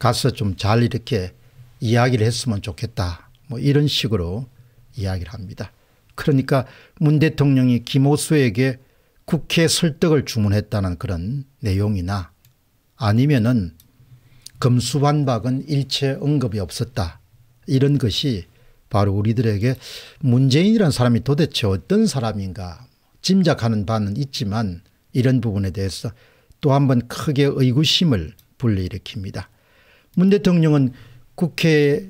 가서 좀 잘 이렇게 이야기를 했으면 좋겠다. 뭐 이런 식으로 이야기를 합니다. 그러니까 문 대통령이 김호수에게 국회 설득을 주문했다는 그런 내용이나 아니면은 금수반박은 일체 언급이 없었다. 이런 것이 바로 우리들에게 문재인이라는 사람이 도대체 어떤 사람인가 짐작하는 바는 있지만 이런 부분에 대해서 또 한 번 크게 의구심을 불러일으킵니다. 문 대통령은 국회에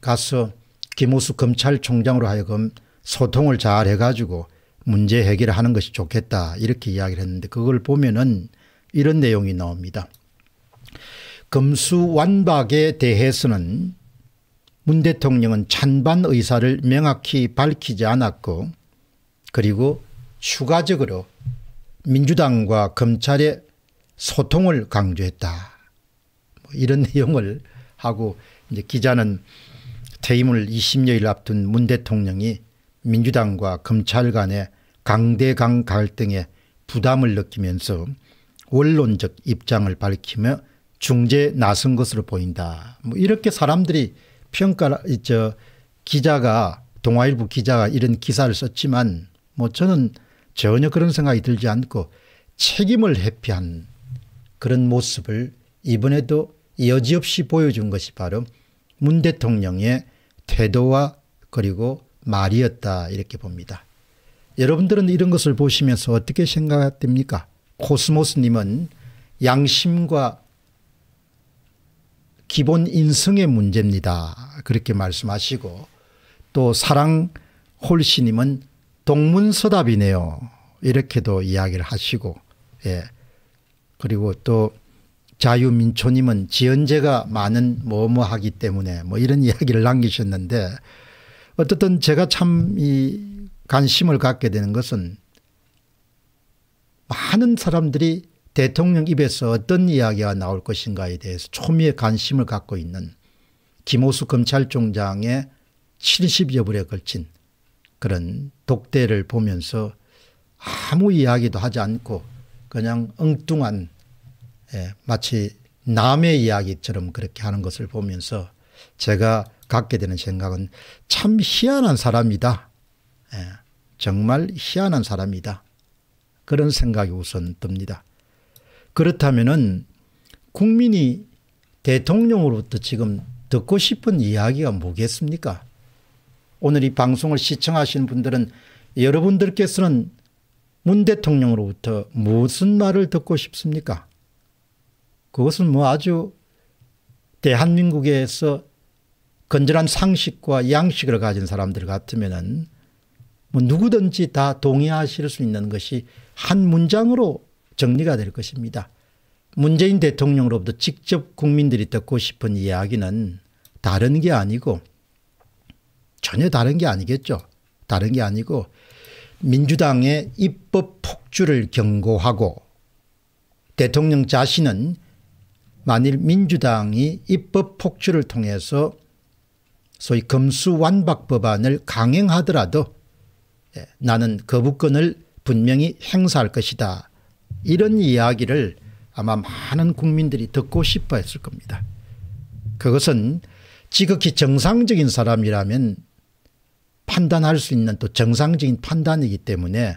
가서 김호수 검찰총장으로 하여금 소통을 잘 해가지고 문제 해결을 하는 것이 좋겠다 이렇게 이야기를 했는데 그걸 보면은 이런 내용이 나옵니다. 검수완박에 대해서는 문 대통령은 찬반 의사를 명확히 밝히지 않았고 그리고 추가적으로 민주당과 검찰의 소통을 강조했다. 이런 내용을 하고 이제 기자는 퇴임을 20여일 앞둔 문 대통령이 민주당과 검찰 간의 강대강 갈등에 부담을 느끼면서 원론적 입장을 밝히며 중재 나선 것으로 보인다. 뭐 이렇게 사람들이 평가, 저 기자가 동아일보 기자가 이런 기사를 썼지만 뭐 저는 전혀 그런 생각이 들지 않고 책임을 회피한 그런 모습을 이번에도 여지없이 보여준 것이 바로 문 대통령의 태도와 그리고 말이었다 이렇게 봅니다. 여러분들은 이런 것을 보시면서 어떻게 생각됩니까? 코스모스님은 양심과 기본 인성의 문제입니다. 그렇게 말씀하시고 또 사랑 홀씨님은 동문서답이네요. 이렇게도 이야기를 하시고 예. 그리고 또 자유민초님은 지연제가 많은 뭐뭐하기 때문에 뭐 이런 이야기를 남기셨는데 어쨌든 제가 참 이 관심을 갖게 되는 것은 많은 사람들이 대통령 입에서 어떤 이야기가 나올 것인가에 대해서 초미의 관심을 갖고 있는 김호수 검찰총장의 70여 불에 걸친 그런 독대를 보면서 아무 이야기도 하지 않고 그냥 엉뚱한 예, 마치 남의 이야기처럼 그렇게 하는 것을 보면서 제가 갖게 되는 생각은 참 희한한 사람이다. 예, 정말 희한한 사람이다. 그런 생각이 우선 듭니다. 그렇다면 국민이 대통령으로부터 지금 듣고 싶은 이야기가 뭐겠습니까? 오늘 이 방송을 시청하시는 분들은 여러분들께서는 문 대통령으로부터 무슨 말을 듣고 싶습니까? 그것은 뭐 아주 대한민국에서 건전한 상식과 양식을 가진 사람들 같으면은 뭐 누구든지 다 동의하실 수 있는 것이 한 문장으로 정리가 될 것입니다. 문재인 대통령으로부터 직접 국민들이 듣고 싶은 이야기는 다른 게 아니고 전혀 다른 게 아니겠죠. 다른 게 아니고 민주당의 입법 폭주를 경고하고 대통령 자신은 만일 민주당이 입법 폭주를 통해서 소위 검수완박 법안을 강행하더라도 예, 나는 거부권을 분명히 행사할 것이다. 이런 이야기를 아마 많은 국민들이 듣고 싶어 했을 겁니다. 그것은 지극히 정상적인 사람이라면 판단할 수 있는 또 정상적인 판단이기 때문에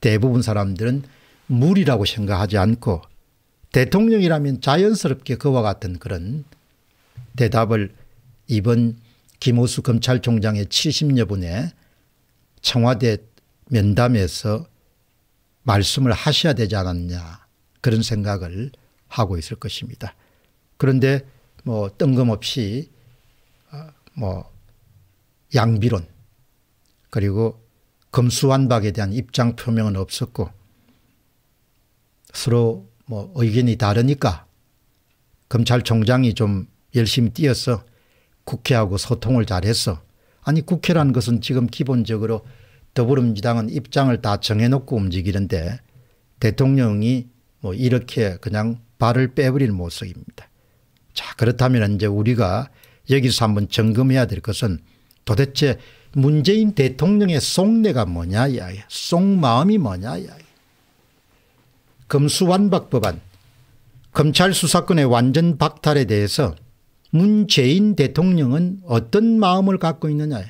대부분 사람들은 무리라고 생각하지 않고 대통령이라면 자연스럽게 그와 같은 그런 대답을 이번 김호수 검찰총장의 70여 분의 청와대 면담에서 말씀을 하셔야 되지 않았냐 그런 생각을 하고 있을 것입니다. 그런데 뭐 뜬금없이 어, 뭐 양비론 그리고 검수완박에 대한 입장 표명은 없었고 서로 뭐 의견이 다르니까 검찰총장이 좀 열심히 뛰어서 국회하고 소통을 잘했어. 아니 국회라는 것은 지금 기본적으로 더불어민주당은 입장을 다 정해놓고 움직이는데 대통령이 뭐 이렇게 그냥 발을 빼버릴 모습입니다. 자 그렇다면 이제 우리가 여기서 한번 점검해야 될 것은 도대체 문재인 대통령의 속내가 뭐냐 이야기 속마음이 뭐냐 이야기 검수완박 법안 검찰 수사권의 완전 박탈에 대해서 문재인 대통령은 어떤 마음을 갖고 있느냐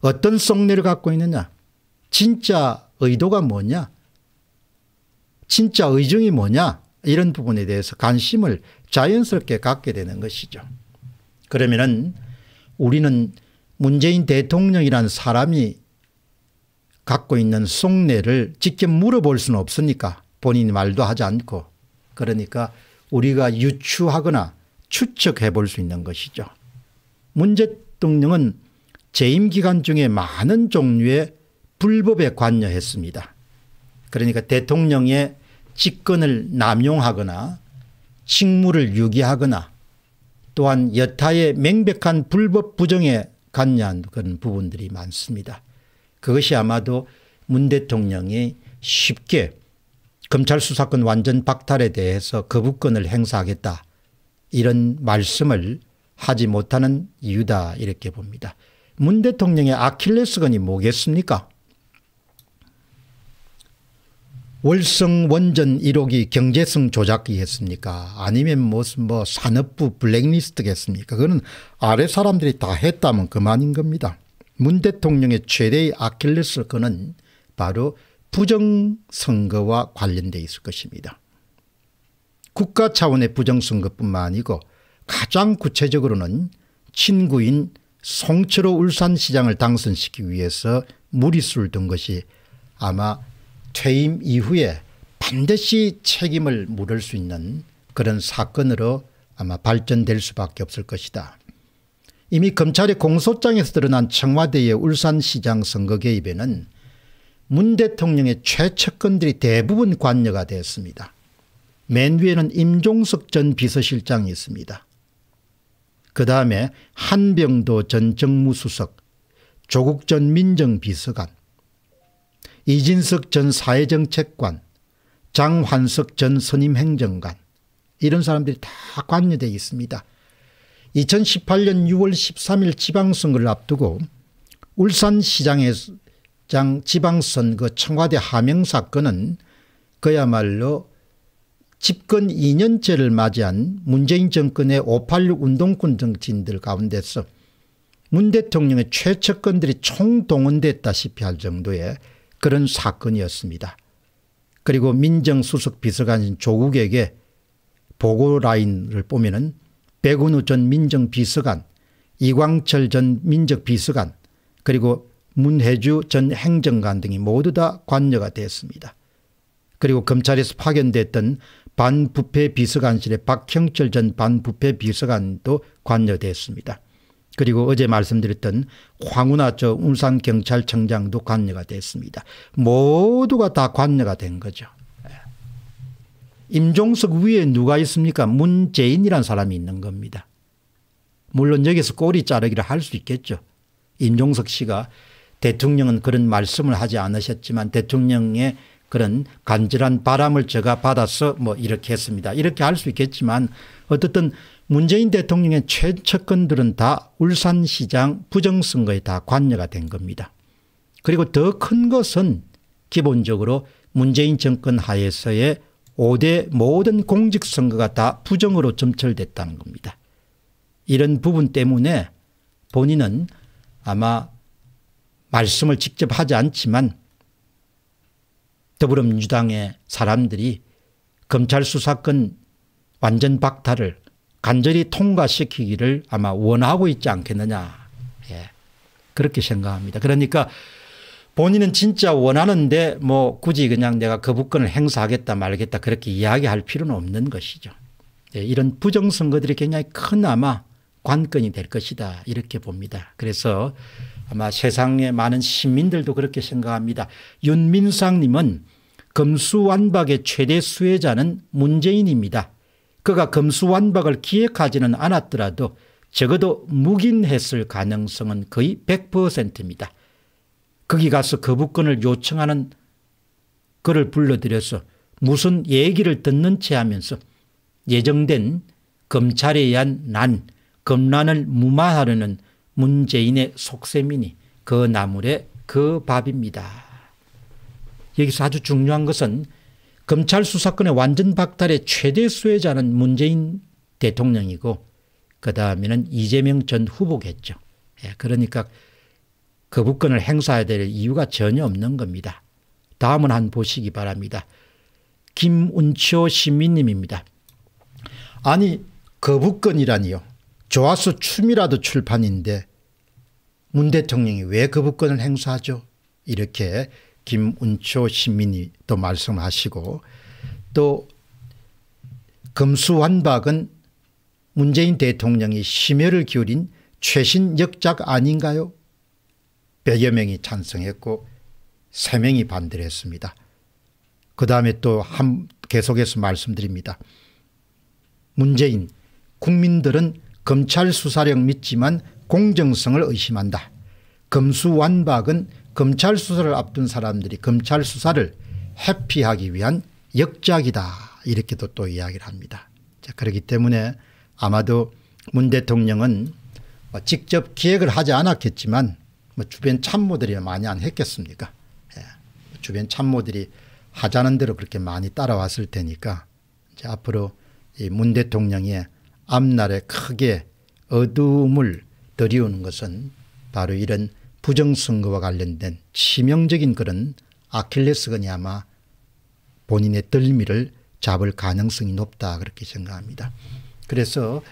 어떤 속내를 갖고 있느냐 진짜 의도가 뭐냐 진짜 의중이 뭐냐 이런 부분에 대해서 관심을 자연스럽게 갖게 되는 것이죠. 그러면은 우리는 문재인 대통령이란 사람이 갖고 있는 속내를 직접 물어볼 수는 없으니까 본인 말도 하지 않고 그러니까 우리가 유추하거나 추측해 볼 수 있는 것이죠. 문제 대령은 재임 기간 중에 많은 종류의 불법에 관여했습니다. 그러니까 대통령의 직권을 남용하거나 직무를 유기하거나 또한 여타의 명백한 불법 부정에 관여한 그런 부분들이 많습니다. 그것이 아마도 문 대통령이 쉽게 검찰 수사권 완전 박탈에 대해서 거부권을 행사하겠다 이런 말씀을 하지 못하는 이유다 이렇게 봅니다. 문 대통령의 아킬레스건이 뭐겠습니까? 월성 원전 1호기 경제성 조작이겠습니까? 아니면 무슨 뭐 산업부 블랙리스트겠습니까? 그거는 아래 사람들이 다 했다면 그만인 겁니다. 문 대통령의 최대의 아킬레스건은 바로 부정선거와 관련되어 있을 것입니다. 국가 차원의 부정선거뿐만 아니고 가장 구체적으로는 친구인 송철호 울산시장을 당선시키기 위해서 무리수를 둔 것이 아마 퇴임 이후에 반드시 책임을 물을 수 있는 그런 사건으로 아마 발전될 수밖에 없을 것이다. 이미 검찰의 공소장에서 드러난 청와대의 울산시장 선거 개입에는 문 대통령의 최측근들이 대부분 관여가 되었습니다. 맨 위에는 임종석 전 비서실장이 있습니다. 그 다음에 한병도 전 정무수석, 조국 전 민정비서관, 이진석 전 사회정책관, 장환석 전 선임행정관 이런 사람들이 다 관여되어 있습니다. 2018년 6월 13일 지방선거를 앞두고 울산시장에서 장 지방선거 그 청와대 하명 사건은 그야말로 집권 2년째를 맞이한 문재인 정권의 586 운동권 정치인들 가운데서 문 대통령의 최측근들이 총동원됐다시피 할 정도의 그런 사건이었습니다. 그리고 민정수석 비서관인 조국에게 보고 라인을 보면은 백운우 전 민정비서관, 이광철 전 민정비서관, 그리고 문해주전 행정관 등이 모두 다 관여가 됐습니다. 그리고 검찰에서 파견됐던 반부패 비서관실의 박형철 전 반부패 비서관도 관여됐습니다. 그리고 어제 말씀드렸던 황운하저 울산경찰청장도 관여가 됐습니다. 모두가 다 관여가 된 거죠. 예. 임종석 위에 누가 있습니까? 문재인이란 사람이 있는 겁니다. 물론 여기서 꼬리 자르기를 할 수 있겠죠. 임종석 씨가 대통령은 그런 말씀을 하지 않으셨지만 대통령의 그런 간절한 바람을 제가 받아서 뭐 이렇게 했습니다. 이렇게 할 수 있겠지만 어쨌든 문재인 대통령의 최측근들은 다 울산시장 부정선거에 다 관여가 된 겁니다. 그리고 더 큰 것은 기본적으로 문재인 정권 하에서의 5대 모든 공직선거가 다 부정으로 점철됐다는 겁니다. 이런 부분 때문에 본인은 아마 말씀을 직접 하지 않지만 더불어민주당의 사람들이 검찰 수사권 완전 박탈을 간절히 통과시키기를 아마 원하고 있지 않겠느냐 예. 그렇게 생각합니다. 그러니까 본인은 진짜 원하는데 뭐 굳이 그냥 내가 거부권을 행사하겠다 말겠다 그렇게 이야기할 필요는 없는 것이죠. 예. 이런 부정선거들이 굉장히 큰 아마 관건이 될 것이다 이렇게 봅니다. 그래서 아마 세상의 많은 시민들도 그렇게 생각합니다. 윤민상님은 금수완박의 최대 수혜자는 문재인입니다. 그가 금수완박을 기획하지는 않았더라도 적어도 묵인했을 가능성은 거의 100%입니다. 거기 가서 거부권을 그 요청하는 그를 불러들여서 무슨 얘기를 듣는 채 하면서 예정된 검찰에 의한 난, 검란을 무마하려는 문재인의 속셈이니 그 나물의 그 밥입니다. 여기서 아주 중요한 것은 검찰 수사권의 완전 박탈의 최대 수혜자는 문재인 대통령이고 그 다음에는 이재명 전 후보겠죠. 예, 그러니까 거부권을 그 행사해야 될 이유가 전혀 없는 겁니다. 다음은 한 보시기 바랍니다. 김운초 시민님입니다. 아니 거부권이라니요. 그 좋아서 춤이라도 출판인데 문 대통령이 왜 거부권을 그 행사하죠? 이렇게 김운초 시민이 또 말씀하시고 또 금수완박은 문재인 대통령이 심혈을 기울인 최신 역작 아닌가요? 100여 명이 찬성했고 3명이 반대를 했습니다. 그 다음에 또 한 계속해서 말씀드립니다. 문재인 국민들은 검찰 수사력 믿지만 공정성을 의심한다. 검수완박은 검찰 수사를 앞둔 사람들이 검찰 수사를 회피하기 위한 역작이다 이렇게도 또 이야기를 합니다. 자, 그렇기 때문에 아마도 문 대통령은 뭐 직접 기획을 하지 않았겠지만 뭐 주변 참모들이 많이 안 했겠습니까 예. 주변 참모들이 하자는 대로 그렇게 많이 따라왔을 테니까 이제 앞으로 이문 대통령의 앞날에 크게 어두움을 드리우는 것은 바로 이런 부정선거와 관련된 치명적인 그런 아킬레스건이 아마 본인의 덜미를 잡을 가능성이 높다 그렇게 생각합니다. 그래서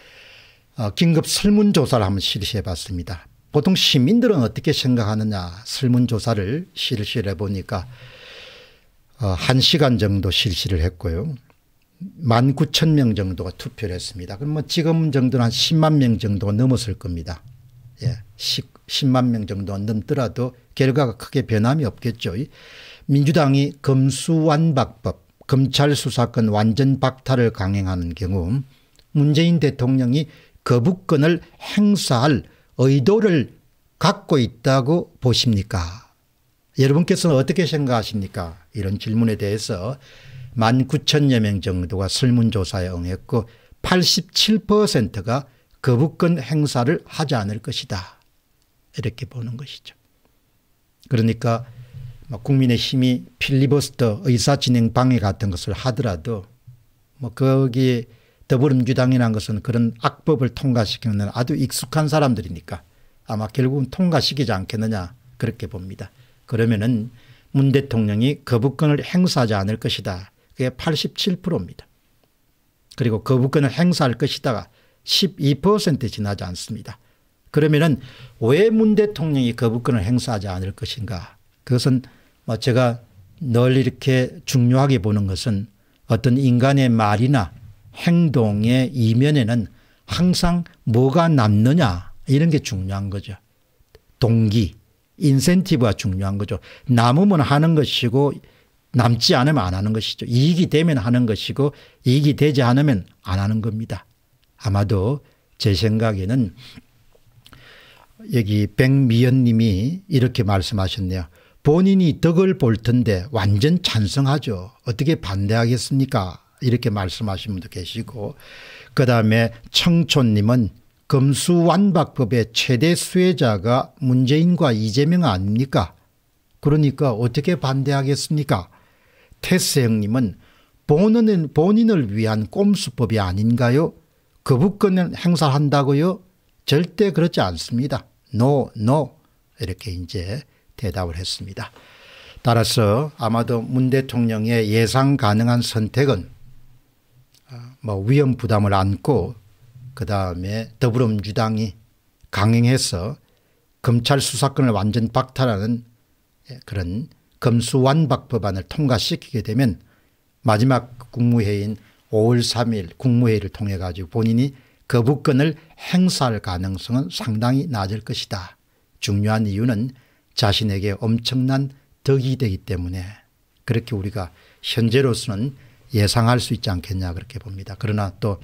어, 긴급 설문조사를 한번 실시해 봤습니다. 보통 시민들은 어떻게 생각하느냐 설문조사를 실시해 보니까 1시간 어, 정도 실시를 했고요. 만 9천 명 정도가 투표를 했습니다. 그럼 뭐 지금 정도는 한 10만 명 정도가 넘었을 겁니다. 예. 10, 만명 정도 넘더라도 결과가 크게 변함이 없겠죠. 민주당이 검수완박법, 검찰 수사권 완전 박탈을 강행하는 경우 문재인 대통령이 거부권을 행사할 의도를 갖고 있다고 보십니까? 여러분께서는 어떻게 생각하십니까? 이런 질문에 대해서 1만 9천여 명 정도가 설문조사에 응했고 87%가 거부권 행사를 하지 않을 것이다. 이렇게 보는 것이죠. 그러니까 뭐 국민의 힘이 필리버스터 의사진행 방해 같은 것을 하더라도 뭐 거기에 더불어민주당이라는 것은 그런 악법을 통과시키는 아주 익숙한 사람들이니까 아마 결국은 통과시키지 않겠느냐 그렇게 봅니다. 그러면은 문 대통령이 거부권을 행사하지 않을 것이다. 그게 87%입니다. 그리고 거부권을 그 행사할 것이다가 12% 지나지 않습니다. 그러면은 왜문 대통령이 거부권을 그 행사하지 않을 것인가? 그것은 뭐 제가 늘 이렇게 중요하게 보는 것은 어떤 인간의 말이나 행동의 이면에는 항상 뭐가 남느냐 이런 게 중요한 거죠. 동기, 인센티브가 중요한 거죠. 남으면 하는 것이고 남지 않으면 안 하는 것이죠. 이익이 되면 하는 것이고 이익이 되지 않으면 안 하는 겁니다. 아마도 제 생각에는 여기 백미연 님이 이렇게 말씀하셨네요. 본인이 덕을 볼 텐데 완전 찬성하죠. 어떻게 반대하겠습니까? 이렇게 말씀하신 분도 계시고 그다음에 청촌님은 금수완박법의 최대 수혜자가 문재인과 이재명 아닙니까? 그러니까 어떻게 반대하겠습니까? 테스 형님은 본인 본인을 위한 꼼수법이 아닌가요? 거부권을 그 행사한다고요? 절대 그렇지 않습니다. No, no. 이렇게 이제 대답을 했습니다. 따라서 아마도 문 대통령의 예상 가능한 선택은 아, 뭐 위험 부담을 안고 그 다음에 더불어민주당이 강행해서 검찰 수사권을 완전 박탈하는 예, 그런 검수완박 법안을 통과시키게 되면 마지막 국무회의인 5월 3일 국무회의를 통해 가지고 본인이 거부권을 그 행사할 가능성은 상당히 낮을 것이다. 중요한 이유는 자신에게 엄청난 덕이 되기 때문에 그렇게 우리가 현재로서는 예상할 수 있지 않겠냐 그렇게 봅니다. 그러나 또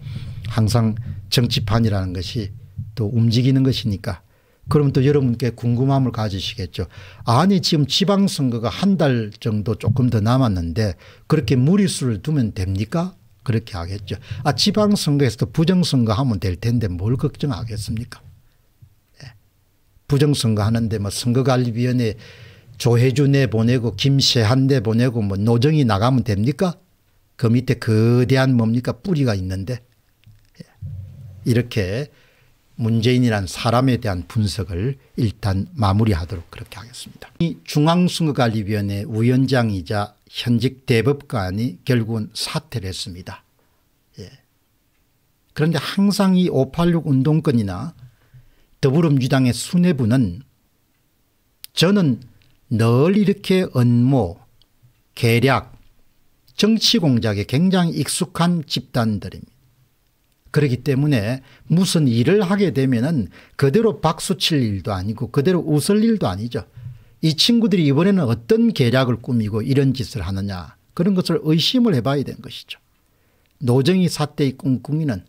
항상 정치판이라는 것이 또 움직이는 것이니까 그러면 또 여러분께 궁금함을 가지시겠죠. 아니 지금 지방선거가 한 달 정도 조금 더 남았는데 그렇게 무리수를 두면 됩니까? 그렇게 하겠죠. 아 지방선거에서도 부정선거 하면 될 텐데 뭘 걱정하겠습니까? 예. 부정선거 하는데 뭐 선거관리위원회 조혜주 내보내고 김세한 내보내고 뭐 노정이 나가면 됩니까? 그 밑에 거대한 뭡니까 뿌리가 있는데 예. 이렇게 문재인이란 사람에 대한 분석을 일단 마무리하도록 그렇게 하겠습니다. 이 중앙선거관리위원회 위원장이자 현직 대법관이 결국은 사퇴를 했습니다. 예. 그런데 항상 이586 운동권이나 더불어민주당의 수뇌부는 저는 늘 이렇게 언모, 계략, 정치 공작에 굉장히 익숙한 집단들입니다. 그렇기 때문에 무슨 일을 하게 되면은 그대로 박수 칠 일도 아니고 그대로 웃을 일도 아니죠. 이 친구들이 이번에는 어떤 계략을 꾸미고 이런 짓을 하느냐 그런 것을 의심을 해봐야 된 것이죠. 노정이 사태의 꿈꾸미는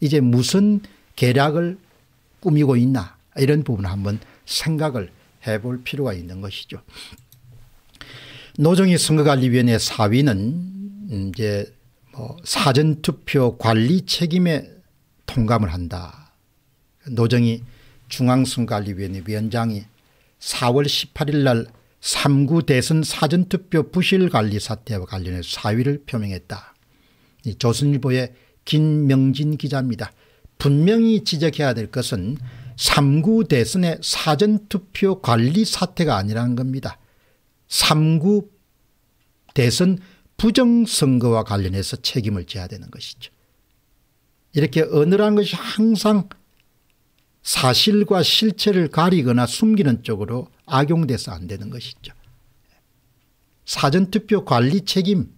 이제 무슨 계략을 꾸미고 있나 이런 부분을 한번 생각을 해볼 필요가 있는 것이죠. 노정이 선거관리위원회 사위는 이제 뭐 사전투표 관리 책임에 통감을 한다. 노정희 중앙선관리위원회 위원장이 4월 18일 날 3구 대선 사전투표 부실관리 사태와 관련해 사의를 표명했다. 조선일보의 김명진 기자입니다. 분명히 지적해야 될 것은 3구 대선의 사전투표 관리 사태가 아니라는 겁니다. 3구 대선 부정선거와 관련해서 책임을 져야 되는 것이죠. 이렇게 어느란 것이 항상 사실과 실체를 가리거나 숨기는 쪽으로 악용돼서 안 되는 것이죠. 사전투표 관리 책임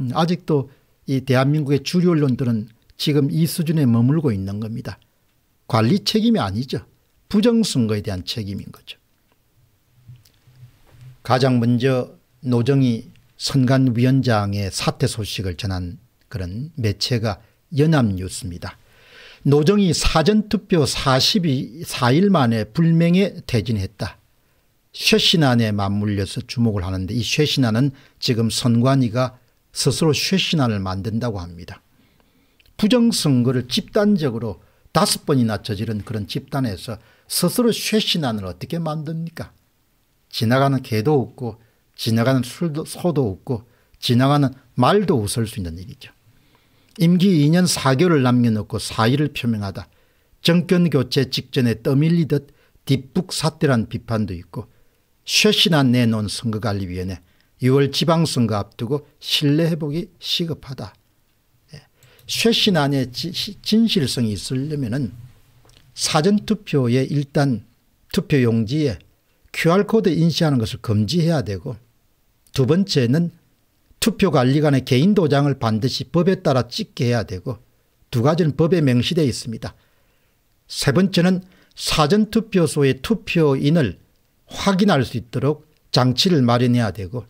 음, 아직도 이 대한민국의 주류 언론들은 지금 이 수준에 머물고 있는 겁니다. 관리 책임이 아니죠. 부정선거에 대한 책임인 거죠. 가장 먼저 노정이 선관위원장의 사퇴 소식을 전한 그런 매체가 연합뉴스입니다. 노정이 사전투표 44일 만에 불명예 퇴진했다. 쇄신안에 맞물려서 주목을 하는데 이 쇄신안은 지금 선관위가 스스로 쇄신안을 만든다고 합니다. 부정선거를 집단적으로 다섯 번이나 저지른 그런 집단에서 스스로 쇄신안을 어떻게 만듭니까? 지나가는 개도 없고 지나가는 술도, 소도 웃고 지나가는 말도 웃을 수 있는 일이죠. 임기 2년 4개월 남겨놓고 사의를 표명하다 정권 교체 직전에 떠밀리듯 뒷북 사태란 비판도 있고 쉐시나 내놓은 선거관리위원회 6월 지방선거 앞두고 신뢰회복이 시급하다. 쉐시난의 예. 진실성이 있으려면 사전투표에 일단 투표용지에 QR코드 인쇄하는 것을 금지해야 되고 두 번째는 투표관리관의 개인 도장을 반드시 법에 따라 찍게 해야 되고 두 가지는 법에 명시되어 있습니다. 세 번째는 사전투표소의 투표인을 확인할 수 있도록 장치를 마련해야 되고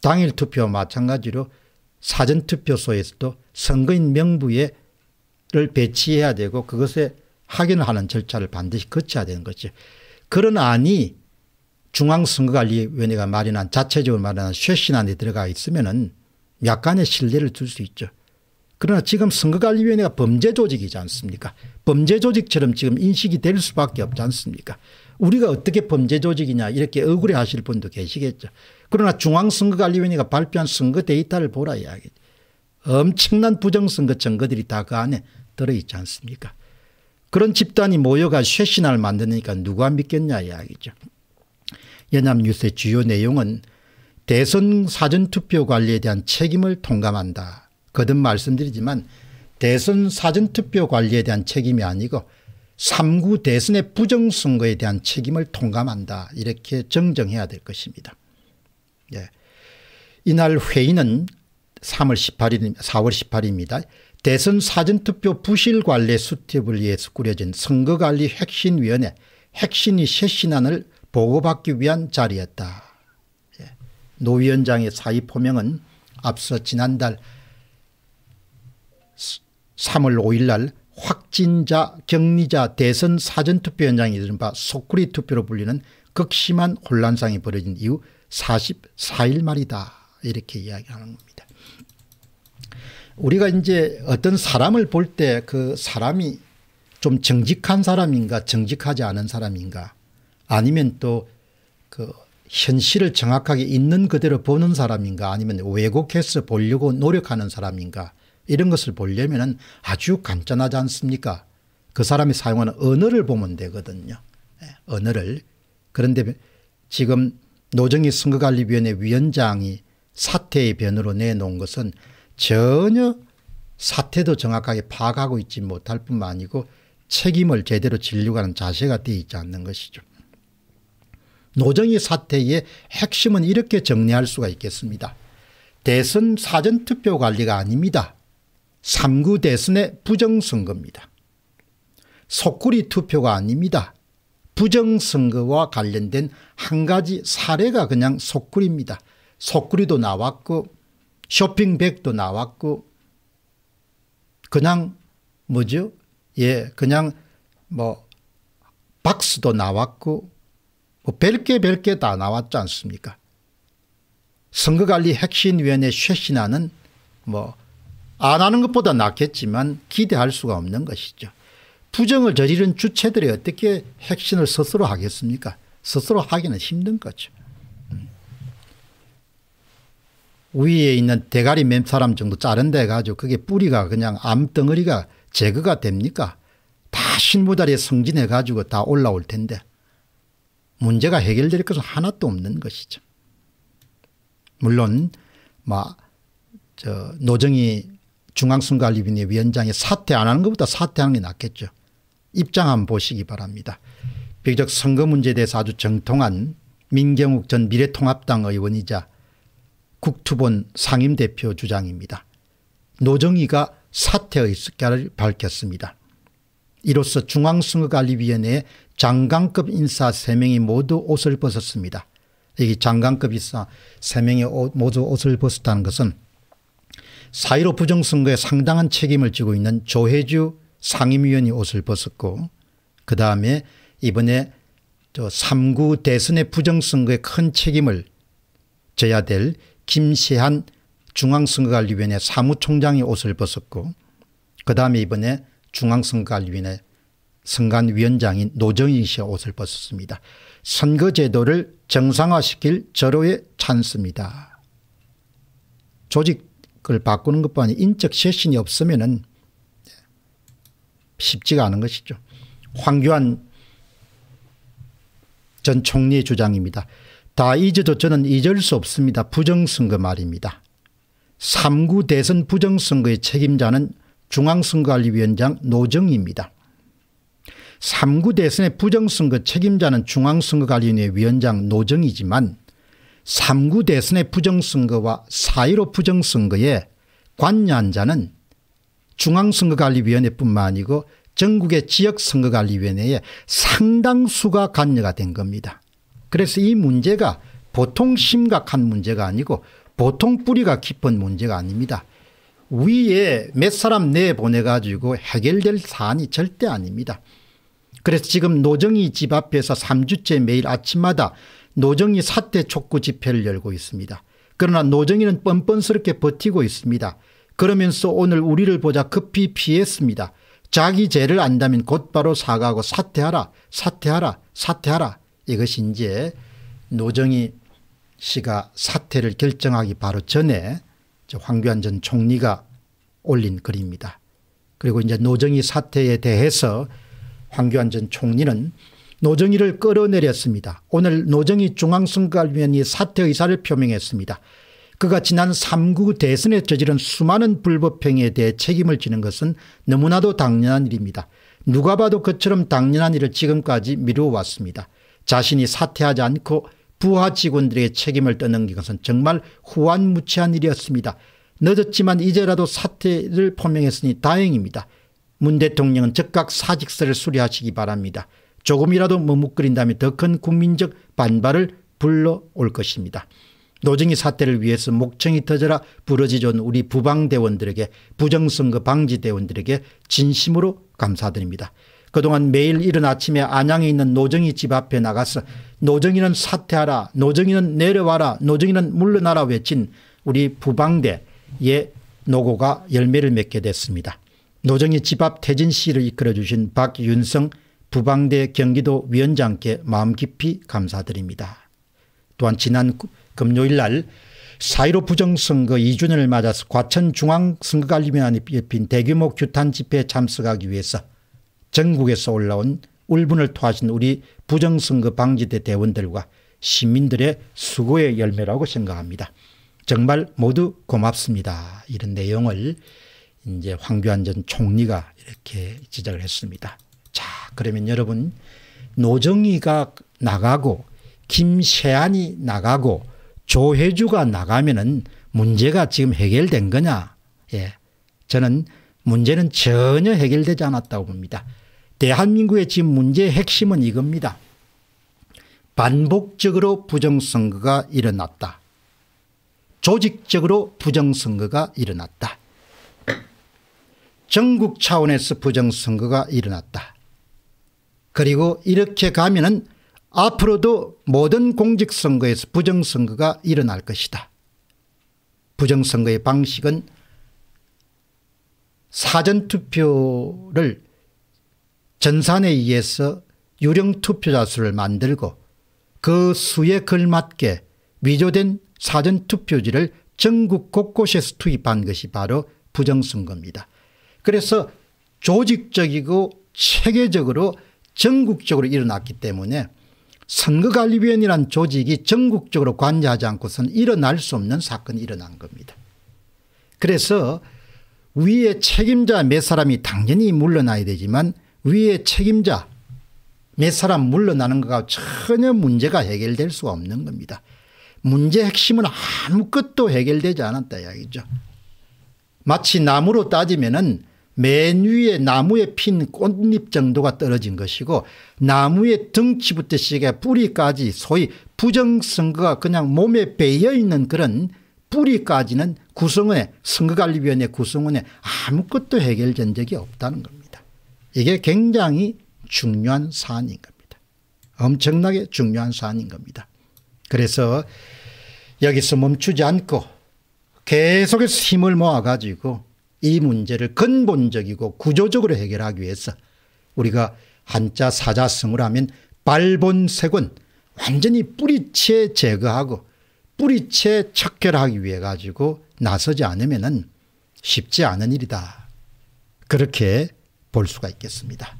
당일 투표와 마찬가지로 사전투표소에서도 선거인 명부에를 배치해야 되고 그것에 확인을 하는 절차를 반드시 거쳐야 되는 거죠. 그런 안이 중앙선거관리위원회가 마련한 자체적으로 마련한 쇄신안에 들어가 있으면은 약간의 신뢰를 둘 수 있죠. 그러나 지금 선거관리위원회가 범죄 조직이지 않습니까? 범죄 조직처럼 지금 인식이 될 수밖에 없지 않습니까? 우리가 어떻게 범죄 조직이냐 이렇게 억울해 하실 분도 계시겠죠. 그러나 중앙선거관리위원회가 발표한 선거 데이터를 보라 이야기. 엄청난 부정선거 증거들이 다 그 안에 들어있지 않습니까? 그런 집단이 모여가 쇄신을 만드니까 누가 믿겠냐 이야기죠. 연합뉴스의 주요 내용은 대선 사전투표 관리에 대한 책임을 통감한다. 거듭 말씀드리지만 대선 사전투표 관리에 대한 책임이 아니고 3구 대선의 부정선거에 대한 책임을 통감한다. 이렇게 정정해야 될 것입니다. 예. 이날 회의는 3월 18일, 4월 18일입니다. 대선 사전투표 부실관리 수팁을 위해서 꾸려진 선거관리 혁신위원회 혁신이 쇄신안을 보고받기 위한 자리였다. 예. 노 위원장의 사의 포명은 앞서 지난달 3월 5일 날 확진자 격리자 대선 사전투표 현장에 이른바 소쿠리 투표로 불리는 극심한 혼란상이 벌어진 이후 44일 말이다 이렇게 이야기하는 겁니다. 우리가 이제 어떤 사람을 볼 때 그 사람이 좀 정직한 사람인가 정직하지 않은 사람인가 아니면 또 그 현실을 정확하게 있는 그대로 보는 사람인가 아니면 왜곡해서 보려고 노력하는 사람인가 이런 것을 보려면 아주 간단하지 않습니까 그 사람이 사용하는 언어를 보면 되거든요 예, 언어를 그런데 지금 노정희 선거관리위원회 위원장이 사태의 변으로 내놓은 것은 전혀 사태도 정확하게 파악하고 있지 못할 뿐만 아니고 책임을 제대로 진료하는 자세가 되어 있지 않는 것이죠. 노정희 사태의 핵심은 이렇게 정리할 수가 있겠습니다. 대선 사전투표 관리가 아닙니다. 3구 대선의 부정선거입니다. 속구리 투표가 아닙니다. 부정선거와 관련된 한 가지 사례가 그냥 속구리입니다. 속구리도 나왔고 쇼핑백도 나왔고 그냥 뭐죠? 예, 그냥 뭐 박스도 나왔고 뭐 별게 별게 다 나왔지 않습니까? 선거관리 혁신위원회 쇄신안은 뭐안 하는 것보다 낫겠지만 기대할 수가 없는 것이죠. 부정을 저지른 주체들이 어떻게 혁신을 스스로 하겠습니까? 스스로 하기는 힘든 거죠. 음. 위에 있는 대가리 맴사람 정도 자른 데 가지고 그게 뿌리가 그냥 암덩어리가 제거가 됩니까? 다 신무다리에 성진해 가지고 다 올라올 텐데 문제가 해결될 것은 하나도 없는 것이죠. 물론 막저 노정이 중앙선관리위원회 위원장이 사퇴 안 하는 것보다 사퇴하는 게 낫겠죠. 입장 한번 보시기 바랍니다. 비교적 선거 문제에 대해서 아주 정통한 민경욱 전 미래통합당 의원이자 국투본 상임대표 주장입니다. 노정희가 사퇴의 습관을 밝혔습니다. 이로써 중앙선거관리위원회 장관급 인사 3명이 모두 옷을 벗었습니다. 여기 장관급 인사 3명이 모두 옷을 벗었다는 것은 사1로 부정선거에 상당한 책임을 지고 있는 조혜주 상임위원이 옷을 벗었고 그 다음에 이번에 저 3구 대선의 부정선거에 큰 책임을 져야 될 김시한 중앙선거관리위원회 사무총장이 옷을 벗었고 그 다음에 이번에 중앙선관위원회 선관위원장인 노정인 씨가 옷을 벗었습니다. 선거제도를 정상화시킬 절호의 찬스니다 조직을 바꾸는 것뿐 아니 인적 쇄신이 없으면 쉽지가 않은 것이죠. 황교안 전 총리의 주장입니다. 다 잊어도 저는 잊을 수 없습니다. 부정선거 말입니다. 3구 대선 부정선거의 책임자는 중앙선거관리위원장 노정희입니다. 3구 대선의 부정선거 책임자는 중앙선거관리위원회 위원장 노정이지만 3구 대선의 부정선거와 4.15 부정선거에 관여한 자는 중앙선거관리위원회뿐만 아니고 전국의 지역선거관리위원회에 상당수가 관여가 된 겁니다. 그래서 이 문제가 보통 심각한 문제가 아니고 보통 뿌리가 깊은 문제가 아닙니다. 위에 몇 사람 내보내가지고 해결될 사안이 절대 아닙니다. 그래서 지금 노정희 집 앞에서 3주째 매일 아침마다 노정희 사태 촉구 집회를 열고 있습니다. 그러나 노정희는 뻔뻔스럽게 버티고 있습니다. 그러면서 오늘 우리를 보자 급히 피했습니다. 자기 죄를 안다면 곧바로 사과하고 사퇴하라 사퇴하라 사퇴하라 이것이 이제 노정희 씨가 사퇴를 결정하기 바로 전에 황교안 전 총리가 올린 글입니다. 그리고 이제 노정희 사태에 대해서 황교안 전 총리는 노정희를 끌어내렸습니다. 오늘 노정희 중앙선관위원이 사퇴 의사를 표명했습니다. 그가 지난 3구 대선에 저지른 수많은 불법행위에 대해 책임을 지는 것은 너무나도 당연한 일입니다. 누가 봐도 그처럼 당연한 일을 지금까지 미루어 왔습니다. 자신이 사퇴하지 않고 부하 직원들에게 책임을 떠넘긴 것은 정말 후한무치한 일이었습니다. 늦었지만 이제라도 사태를 포명했으니 다행입니다. 문 대통령은 즉각 사직서를 수리하시기 바랍니다. 조금이라도 머뭇거린다면 더 큰 국민적 반발을 불러올 것입니다. 노정희 사태를 위해서 목청이 터져라 부러지존 우리 부방대원들에게 부정선거 방지대원들에게 진심으로 감사드립니다. 그동안 매일 이른 아침에 안양에 있는 노정이집 앞에 나가서 노정이는 사퇴하라 노정이는 내려와라 노정이는 물러나라 외친 우리 부방대의 노고가 열매를 맺게 됐습니다. 노정이집 앞 태진 씨를 이끌어주신 박윤성 부방대 경기도 위원장께 마음 깊이 감사드립니다. 또한 지난 금요일 날 사이로 부정선거 2주년을 맞아서 과천중앙선거관리위원회 옆인 대규모 규탄 집회에 참석하기 위해서 전국에서 올라온 울분을 토하신 우리 부정선거 방지대 대원들과 시민들의 수고의 열매라고 생각합니다. 정말 모두 고맙습니다. 이런 내용을 이제 황교안 전 총리가 이렇게 지적을 했습니다. 자 그러면 여러분 노정희가 나가고 김세안이 나가고 조혜주가 나가면은 문제가 지금 해결된 거냐? 예. 저는 문제는 전혀 해결되지 않았다고 봅니다. 대한민국의 지금 문제의 핵심은 이겁니다. 반복적으로 부정선거가 일어났다. 조직적으로 부정선거가 일어났다. 전국 차원에서 부정선거가 일어났다. 그리고 이렇게 가면 은 앞으로도 모든 공직선거에서 부정선거가 일어날 것이다. 부정선거의 방식은 사전투표를 전산에 의해서 유령 투표자 수를 만들고 그 수에 걸맞게 위조된 사전 투표지를 전국 곳곳에서 투입한 것이 바로 부정선거입니다. 그래서 조직적이고 체계적으로 전국적으로 일어났기 때문에 선거관리위원회란 조직이 전국적으로 관여하지 않고선 일어날 수 없는 사건이 일어난 겁니다. 그래서 위의 책임자 몇 사람이 당연히 물러나야 되지만 위에 책임자 몇 사람 물러나는 것과 전혀 문제가 해결될 수가 없는 겁니다. 문제 핵심은 아무것도 해결되지 않았다 이야기죠. 마치 나무로 따지면은 맨 위에 나무에 핀 꽃잎 정도가 떨어진 것이고 나무의 등치부터 시작해 뿌리까지 소위 부정선거가 그냥 몸에 배어있는 그런 뿌리까지는 구성원의 선거관리위원회 구성원에 아무것도 해결된 적이 없다는 겁니다. 이게 굉장히 중요한 사안인 겁니다. 엄청나게 중요한 사안인 겁니다. 그래서 여기서 멈추지 않고 계속해서 힘을 모아가지고 이 문제를 근본적이고 구조적으로 해결하기 위해서 우리가 한자 사자성으로 하면 발본색은 완전히 뿌리채 제거하고 뿌리채 척결하기 위해 가지고 나서지 않으면 쉽지 않은 일이다. 그렇게 볼 수가 있겠습니다.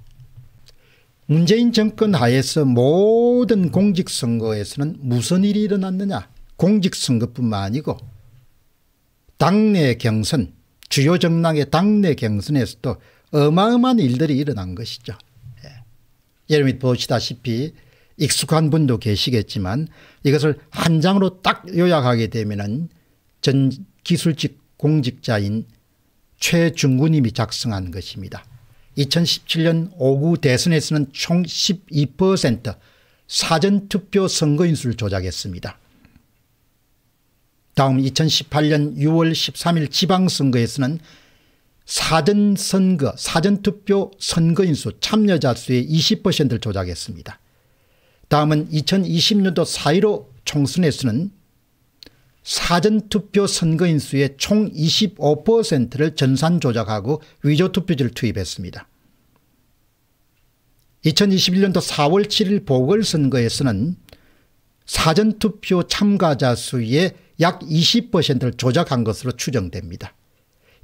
문재인 정권 하에서 모든 공직선거에서는 무슨 일이 일어났느냐 공직선거뿐만 아니고 당내 경선 주요 정당의 당내 경선에서도 어마어마한 일들이 일어난 것이죠. 예. 여러분이 보시다시피 익숙한 분도 계시겠지만 이것을 한 장으로 딱 요약하게 되면 전 기술직 공직자인 최중구님이 작성한 것입니다. 2017년 5구 대선에서는 총 12% 사전투표 선거인수를 조작했습니다. 다음 2018년 6월 13일 지방선거에서는 사전선거 사전투표 선거인수 참여자 수의 20%를 조작했습니다. 다음은 2020년도 4.15 총선에서는 사전투표 선거인 수의 총 25%를 전산 조작하고 위조투표지를 투입했습니다. 2021년도 4월 7일 보궐선거에서는 사전투표 참가자 수의 약 20%를 조작한 것으로 추정됩니다.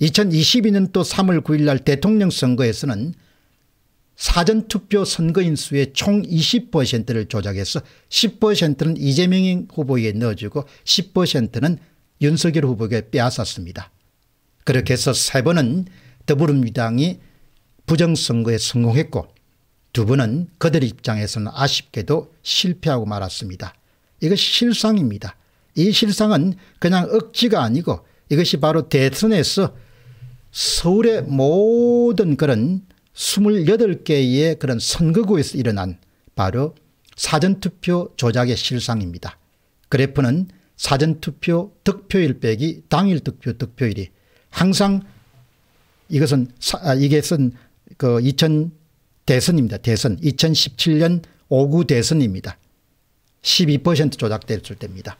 2022년도 3월 9일 날 대통령 선거에서는 사전투표 선거인 수의 총 20%를 조작해서 10%는 이재명 후보에게 넣어주고 10%는 윤석열 후보에게 빼앗았습니다. 그렇게 해서 세 번은 더불어민주당이 부정선거에 성공했고 두 번은 그들 입장에서는 아쉽게도 실패하고 말았습니다. 이것이 실상입니다. 이 실상은 그냥 억지가 아니고 이것이 바로 대선에서 서울의 모든 그런 28개의 그런 선거구에서 일어난 바로 사전투표 조작의 실상입니다. 그래프는 사전투표 득표일 빼기 당일 득표 득표일이 항상 이것은 아, 이것은 그2000 대선입니다. 대선 2017년 5구 대선입니다. 12% 조작됐을 때입니다.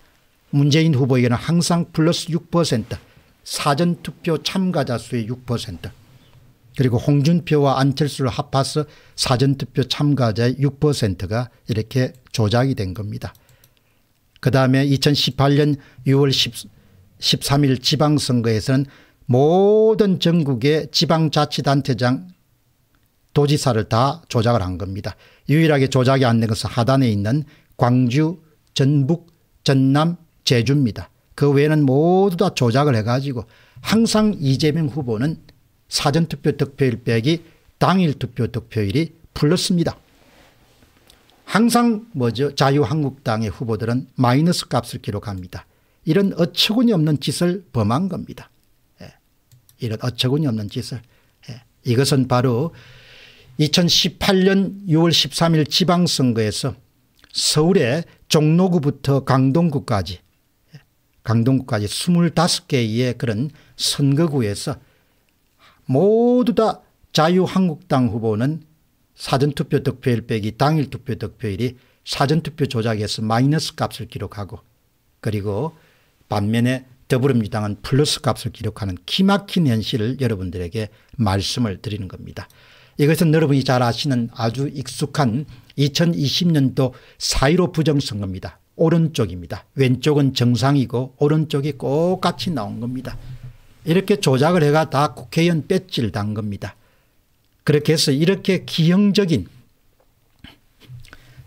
문재인 후보에게는 항상 플러스 6% 사전투표 참가자 수의 6% 그리고 홍준표와 안철수를 합해서 사전투표 참가자의 6%가 이렇게 조작이 된 겁니다. 그 다음에 2018년 6월 10, 13일 지방선거에서는 모든 전국의 지방자치단체장 도지사를 다 조작을 한 겁니다. 유일하게 조작이 안 된 것은 하단에 있는 광주, 전북, 전남, 제주입니다. 그 외에는 모두 다 조작을 해가지고 항상 이재명 후보는 사전투표 득표율 빼기 당일 투표 득표율이 불렀습니다 항상 뭐죠 자유한국당의 후보들은 마이너스 값을 기록합니다. 이런 어처구니 없는 짓을 범한 겁니다. 예. 이런 어처구니 없는 짓을. 예. 이것은 바로 2018년 6월 13일 지방선거에서 서울의 종로구부터 강동구까지 예. 강동구까지 25개의 그런 선거구에서 모두 다 자유한국당 후보는 사전투표 득표일 빼기 당일 투표 득표일이 사전투표 조작에서 마이너스 값을 기록하고 그리고 반면에 더불어민주당은 플러스 값을 기록하는 기막힌 현실을 여러분들에게 말씀을 드리는 겁니다. 이것은 여러분이 잘 아시는 아주 익숙한 2020년도 4.15 부정선거입니다. 오른쪽입니다. 왼쪽은 정상이고 오른쪽이 똑같이 나온 겁니다. 이렇게 조작을 해가 다 국회의원 배지를 단 겁니다. 그렇게 해서 이렇게 기형적인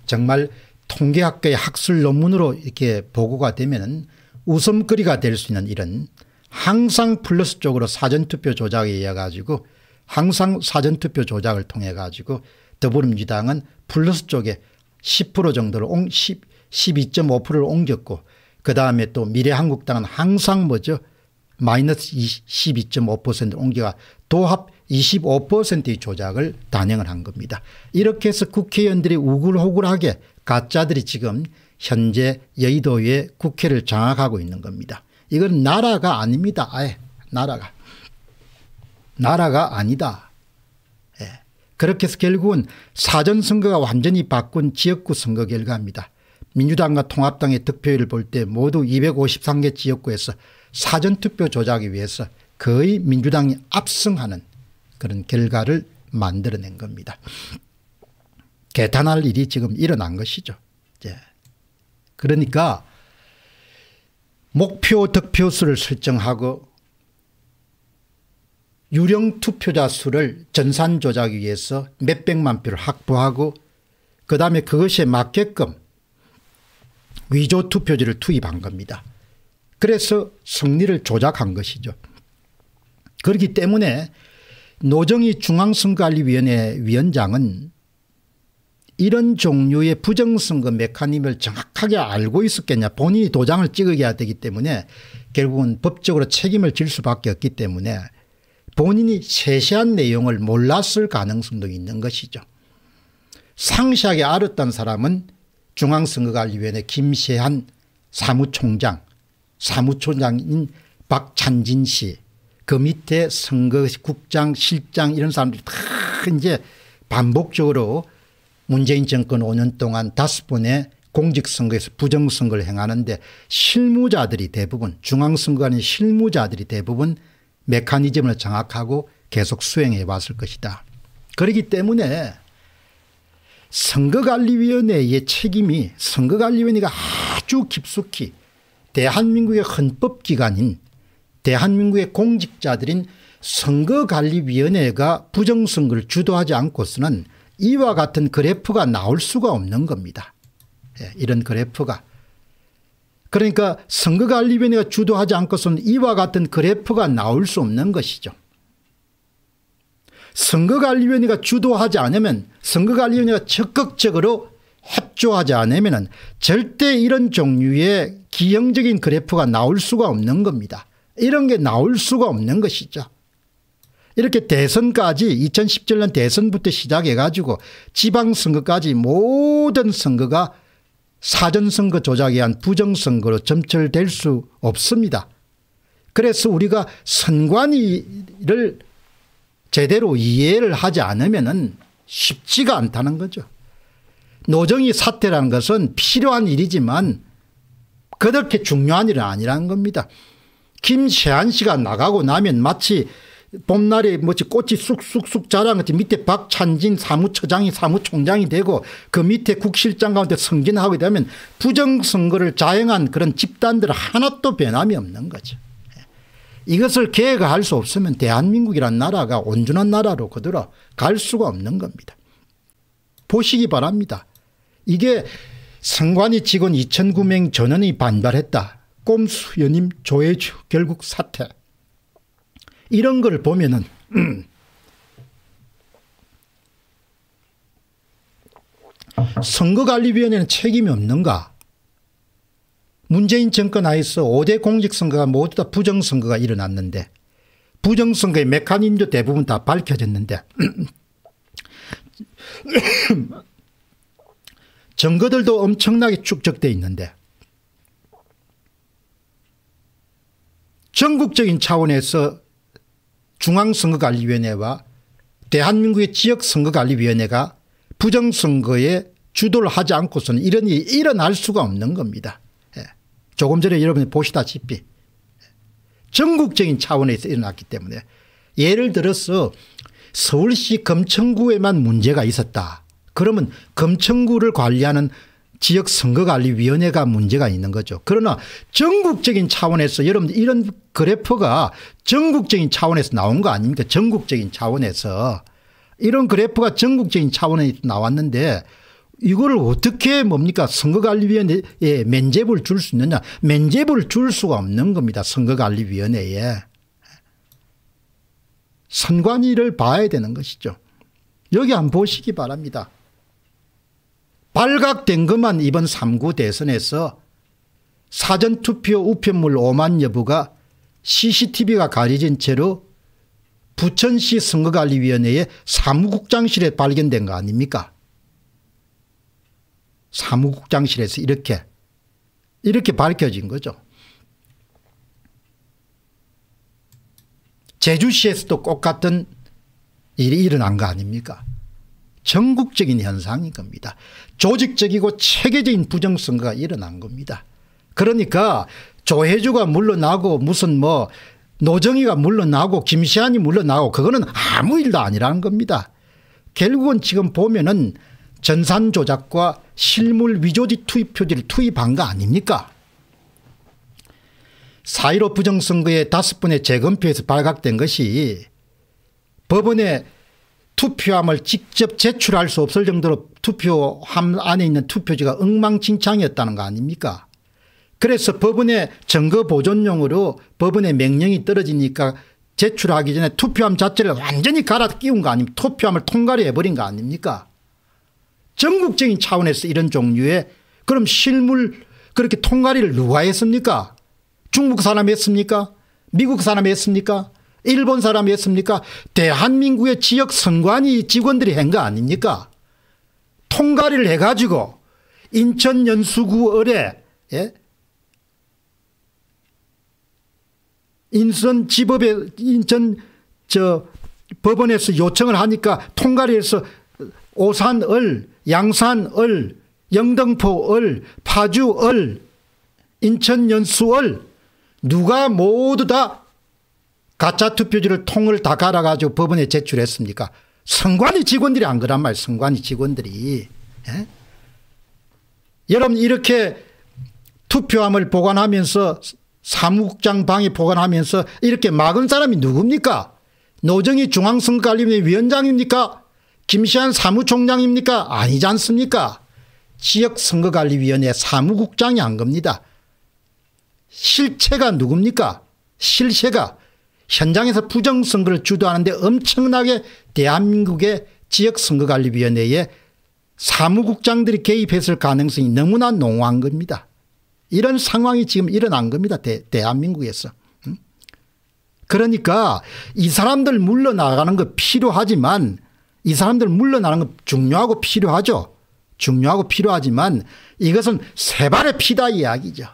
정말 통계학계의 학술 논문으로 이렇게 보고가 되면 웃음거리가 될 수 있는 이런 항상 플러스 쪽으로 사전투표 조작에 의해 가지고 항상 사전투표 조작을 통해 가지고 더불어민주당은 플러스 쪽에 10% 정도를 12.5%를 옮겼고 그 다음에 또 미래한국당은 항상 뭐죠 마이너스 12.5% 옮겨가 도합 25%의 조작을 단행을 한 겁니다. 이렇게 해서 국회의원들이 우글호글하게 가짜들이 지금 현재 여의도의 국회를 장악하고 있는 겁니다. 이건 나라가 아닙니다. 아예 나라가. 나라가 아니다. 예. 그렇게 해서 결국은 사전선거가 완전히 바꾼 지역구 선거 결과입니다. 민주당과 통합당의 득표율을 볼 때 모두 253개 지역구에서 사전투표 조작에 위해서 거의 민주당이 압승하는 그런 결과를 만들어낸 겁니다. 개탄할 일이 지금 일어난 것이죠. 예. 그러니까 목표 득표수를 설정하고 유령 투표자 수를 전산 조작 위해서 몇백만 표를 확보하고 그 다음에 그것에 맞게끔 위조 투표지를 투입한 겁니다. 그래서 승리를 조작한 것이죠. 그렇기 때문에 노정희 중앙선거관리위원회 위원장은 이런 종류의 부정선거 메커니즘을 정확하게 알고 있었겠냐 본인이 도장을 찍어야 되기 때문에 결국은 법적으로 책임을 질 수밖에 없기 때문에 본인이 세세한 내용을 몰랐을 가능성도 있는 것이죠. 상시하게 알았던 사람은 중앙선거관리위원회 김세한 사무총장 사무총장인 박찬진 씨, 그 밑에 선거국장, 실장 이런 사람들이 다 이제 반복적으로 문재인 정권 5년 동안 다섯 번의 공직선거에서 부정선거를 행하는데 실무자들이 대부분 중앙선거관의 실무자들이 대부분 메커니즘을 장악하고 계속 수행해 왔을 것이다. 그렇기 때문에 선거관리위원회의 책임이 선거관리위원회가 아주 깊숙이 대한민국의 헌법기관인 대한민국의 공직자들인 선거관리위원회가 부정선거를 주도하지 않고서는 이와 같은 그래프가 나올 수가 없는 겁니다. 예, 이런 그래프가. 그러니까 선거관리위원회가 주도하지 않고서는 이와 같은 그래프가 나올 수 없는 것이죠. 선거관리위원회가 주도하지 않으면 선거관리위원회가 적극적으로 협조하지 않으면 절대 이런 종류의 기형적인 그래프가 나올 수가 없는 겁니다. 이런 게 나올 수가 없는 것이죠. 이렇게 대선까지 2017년 대선부터 시작해 가지고 지방선거까지 모든 선거가 사전선거 조작에 의한 부정선거로 점철될 수 없습니다. 그래서 우리가 선관위를 제대로 이해를 하지 않으면 쉽지가 않다는 거죠. 노정이 사태라는 것은 필요한 일이지만 그렇게 중요한 일은 아니라는 겁니다. 김세한 씨가 나가고 나면 마치 봄날에 뭐지 꽃이 쑥쑥쑥 자란 것처 밑에 박찬진 사무처장이 사무총장이 되고 그 밑에 국실장 가운데 승진하게 되면 부정선거를 자행한 그런 집단들 하나도 변함이 없는 거죠. 이것을 계획할 수 없으면 대한민국이란 나라가 온전한 나라로 그대로 갈 수가 없는 겁니다. 보시기 바랍니다. 이게 선관위 직원 2,900 전원이 반발했다. 꼼수 연임 조혜주 결국 사퇴. 이런 걸 보면은 음. 선거관리위원회는 책임이 없는가? 문재인 정권 하에서 5대 공직선거가 모두 다 부정선거가 일어났는데 부정선거의 메커니즘도 대부분 다 밝혀졌는데 증거들도 엄청나게 축적돼 있는데 전국적인 차원에서 중앙선거관리위원회와 대한민국의 지역선거관리위원회가 부정선거에 주도를 하지 않고서는 이런 일이 일어날 수가 없는 겁니다. 예. 조금 전에 여러분이 보시다시피 전국적인 차원에서 일어났기 때문에 예를 들어서 서울시 금천구에만 문제가 있었다. 그러면 금천구를 관리하는 지역선거관리위원회가 문제가 있는 거죠. 그러나 전국적인 차원에서 여러분 이런 그래프가 전국적인 차원에서 나온 거 아닙니까 전국적인 차원에서 이런 그래프가 전국적인 차원에서 나왔는데 이거를 어떻게 뭡니까 선거관리위원회에 면제부를 줄 수 있느냐 면제부를 줄 수가 없는 겁니다 선거관리위원회에 선관위를 봐야 되는 것이죠 여기 한번 보시기 바랍니다. 발각된 것만 이번 3구 대선에서 사전투표 우편물 오만 여부가 CCTV가 가려진 채로 부천시 선거관리위원회의 사무국장실에 발견된 거 아닙니까? 사무국장실에서 이렇게 이렇게 밝혀진 거죠. 제주시에서도 똑같은 일이 일어난 거 아닙니까? 전국적인 현상인 겁니다. 조직적이고 체계적인 부정선거가 일어난 겁니다. 그러니까 조혜주가 물러나고 무슨 뭐 노정희가 물러나고 김시환이 물러나고 그거는 아무 일도 아니라는 겁니다. 결국은 지금 보면은 전산 조작과 실물 위조지 투입 표지를 투입한 거 아닙니까? 4.15 부정선거의 다섯 분의 재검표에서 발각된 것이 법원의 투표함을 직접 제출할 수 없을 정도로 투표함 안에 있는 투표지가 엉망진창이었다는 거 아닙니까? 그래서 법원의 증거 보존용으로 법원의 명령이 떨어지니까 제출하기 전에 투표함 자체를 완전히 갈아 끼운 거 아닙니까? 투표함을 통과를 해버린 거 아닙니까? 전국적인 차원에서 이런 종류의 그럼 실물 그렇게 통과리를 누가 했습니까? 중국 사람 했습니까? 미국 사람 했습니까? 일본 사람이었습니까? 대한민국의 지역 선관위 직원들이 한 거 아닙니까? 통과를 해가지고 인천 연수구 을에 예? 인천 지법에 인천 저 법원에서 요청을 하니까 통과를 해서 오산을 양산을 영등포을 파주을 인천 연수을 누가 모두 다 가짜 투표지를 통을 다 갈아가지고 법원에 제출했습니까? 선관위 직원들이 안 그란 말, 선관위 직원들이. 예? 여러분, 이렇게 투표함을 보관하면서 사무국장 방에 보관하면서 이렇게 막은 사람이 누굽니까? 노정희 중앙선관위원회 위원장입니까? 김시한 사무총장입니까? 아니지 않습니까? 지역선거관리위원회 사무국장이 한 겁니다. 실체가 누굽니까? 실체가 현장에서 부정선거를 주도하는데 엄청나게 대한민국의 지역선거관리위원회에 사무국장들이 개입했을 가능성이 너무나 농후한 겁니다. 이런 상황이 지금 일어난 겁니다. 대, 한민국에서 그러니까 이 사람들 물러나가는 거 필요하지만 이 사람들 물러나는 거 중요하고 필요하죠. 중요하고 필요하지만 이것은 세발의 피다 이야기죠.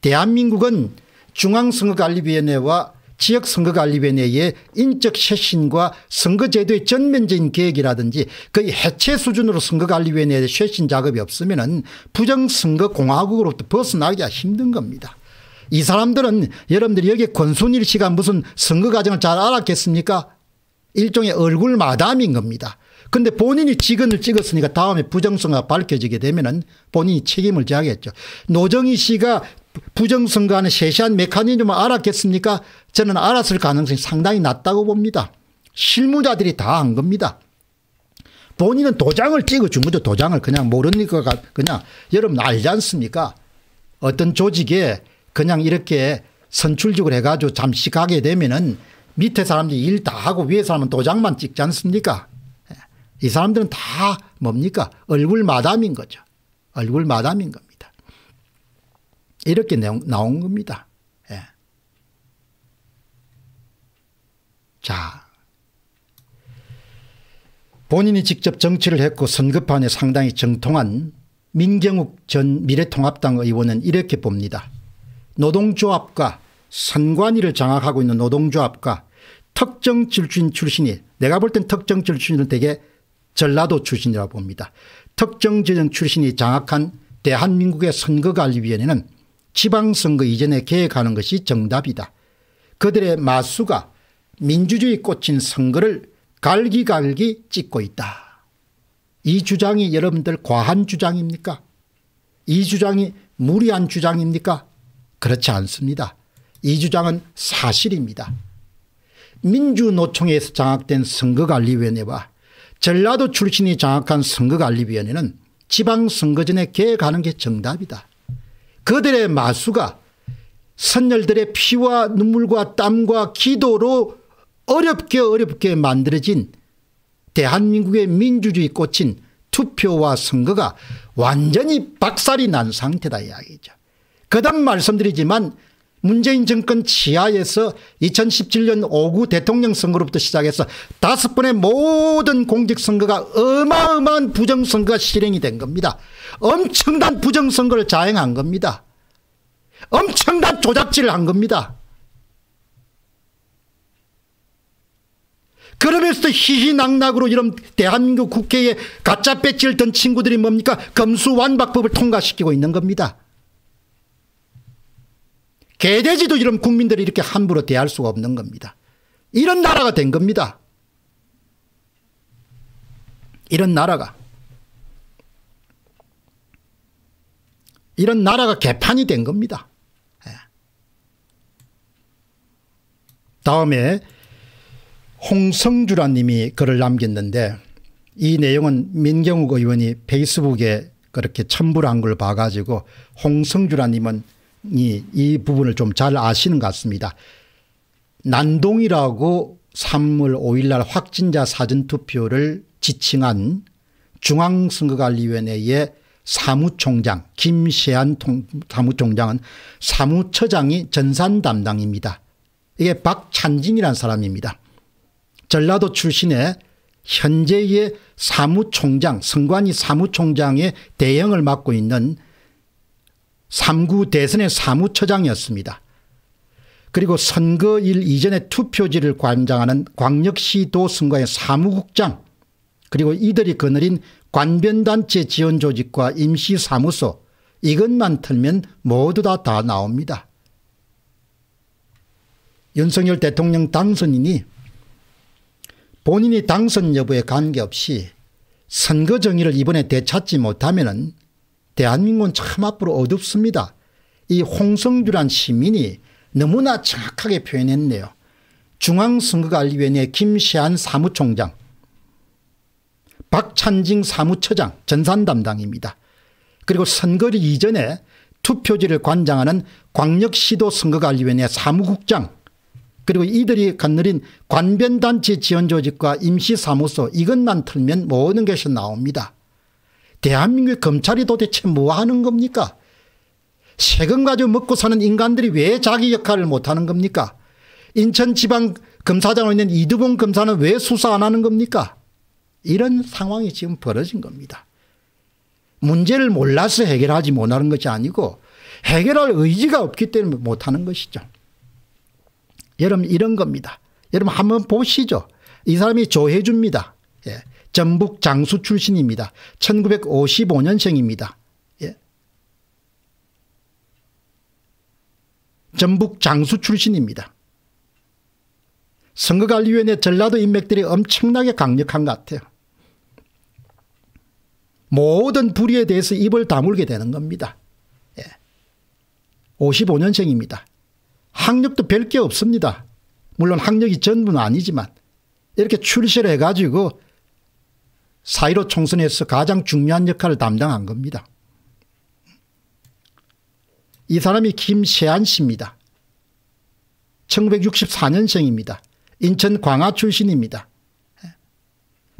대한민국은 중앙선거관리위원회와 지역 선거관리위원회의 인적 쇄신과 선거제도의 전면적인 계획이라든지 거의 해체 수준으로 선거관리위원회의 쇄신 작업이 없으면 은 부정선거공화국으로부터 벗어나기가 힘든 겁니다. 이 사람들은 여러분들이 여기 권순일 씨가 무슨 선거 과정을 잘 알았겠습니까? 일종의 얼굴 마담인 겁니다. 근데 본인이 직언을 찍었으니까 다음에 부정성과 밝혀지게 되면 은 본인이 책임을 져야겠죠. 노정희 씨가 부정선거하는 세세한 메커니즘을 알았겠습니까? 저는 알았을 가능성이 상당히 낮다고 봅니다. 실무자들이 다안 겁니다. 본인은 도장을 찍어준 거죠. 도장을 그냥 모르니까 그냥 여러분 알지 않습니까? 어떤 조직에 그냥 이렇게 선출직을 해가지고 잠시 가게 되면은 밑에 사람들이 일 다 하고 위에 사람은 도장만 찍지 않습니까? 예. 이 사람들은 다 뭡니까? 얼굴 마담인 거죠. 얼굴 마담인 겁니다. 이렇게 내용, 나온 겁니다. 예. 자. 본인이 직접 정치를 했고 선거판에 상당히 정통한 민경욱 전 미래통합당 의원은 이렇게 봅니다. 노동조합과 선관위를 장악하고 있는 노동조합과 특정 출신 출신이 내가 볼 땐 특정 출신은 되게 전라도 출신이라고 봅니다. 특정 지역 출신이 장악한 대한민국의 선거관리위원회는 지방선거 이전에 계획하는 것이 정답이다. 그들의 마수가 민주주의 꽂힌 선거를 갈기갈기 찍고 있다. 이 주장이 여러분들 과한 주장입니까? 이 주장이 무리한 주장입니까? 그렇지 않습니다. 이 주장은 사실입니다. 민주노총에서 장악된 선거관리위원회와 전라도 출신이 장악한 선거관리위원회는 지방선거전에 개혁하는 게 정답이다. 그들의 마수가 선열들의 피와 눈물과 땀과 기도로 어렵게 어렵게 만들어진 대한민국의 민주주의 꽃인 투표와 선거가 완전히 박살이 난 상태다 이야기죠. 그 다음 말씀드리지만 문재인 정권 치하에서 2017년 5구 대통령 선거로부터 시작해서 다섯 번의 모든 공직선거가 어마어마한 부정선거가 실행이 된 겁니다. 엄청난 부정선거를 자행한 겁니다. 엄청난 조작질을 한 겁니다. 그러면서도 희희낙낙으로 이런 대한민국 국회에 가짜 배지를 든 친구들이 뭡니까? 검수완박법을 통과시키고 있는 겁니다. 개돼지도 이런 국민들이 이렇게 함부로 대할 수가 없는 겁니다. 이런 나라가 된 겁니다. 이런 나라가. 이런 나라가 개판이 된 겁니다. 예. 다음에 홍성주라 님이 글을 남겼는데 이 내용은 민경욱 의원이 페이스북에 그렇게 첨부를 한 걸 봐가지고 홍성주라 님은 이, 이 부분을 좀 잘 아시는 것 같습니다. 난동이라고 3월 5일 날 확진자 사전투표를 지칭한 중앙선거관리위원회의 사무총장 김세한 사무총장은 사무처장이 전산 담당입니다. 이게 박찬진이라는 사람입니다. 전라도 출신의 현재의 사무총장 선관위 사무총장의 대행을 맡고 있는 3구 대선의 사무처장이었습니다. 그리고 선거일 이전에 투표지를 관장하는 광역시도 선거의 사무국장 그리고 이들이 거느린 관변단체 지원조직과 임시사무소 이것만 틀면 모두 다 다 나옵니다. 윤석열 대통령 당선인이 본인이 당선 여부에 관계없이 선거 정의를 이번에 되찾지 못하면 대한민국은 참 앞으로 어둡습니다. 이 홍성주란 시민이 너무나 정확하게 표현했네요. 중앙선거관리위원회 김시한 사무총장 박찬징 사무처장 전산 담당입니다. 그리고 선거일 이전에 투표지를 관장하는 광역시도 선거관리위원회 사무국장 그리고 이들이 건너린 관변단체 지원조직과 임시사무소 이것만 틀면 모든 것이 나옵니다. 대한민국 검찰이 도대체 뭐하는 겁니까? 세금 가지고 먹고 사는 인간들이 왜 자기 역할을 못하는 겁니까? 인천지방검사장으로 있는 이두봉 검사는 왜 수사 안 하는 겁니까? 이런 상황이 지금 벌어진 겁니다. 문제를 몰라서 해결하지 못하는 것이 아니고 해결할 의지가 없기 때문에 못하는 것이죠. 여러분 이런 겁니다. 여러분 한번 보시죠. 이 사람이 조혜주입니다. 예. 전북 장수 출신입니다. 1955년생입니다. 예. 전북 장수 출신입니다. 선거관리위원회 전라도 인맥들이 엄청나게 강력한 것 같아요. 모든 불의에 대해서 입을 다물게 되는 겁니다. 예. 55년생입니다. 학력도 별 게 없습니다. 물론 학력이 전부는 아니지만 이렇게 출시를 해가지고 사이로 총선에서 가장 중요한 역할을 담당한 겁니다. 이 사람이 김세한 씨입니다. 1964년생입니다. 인천 광화 출신입니다. 예.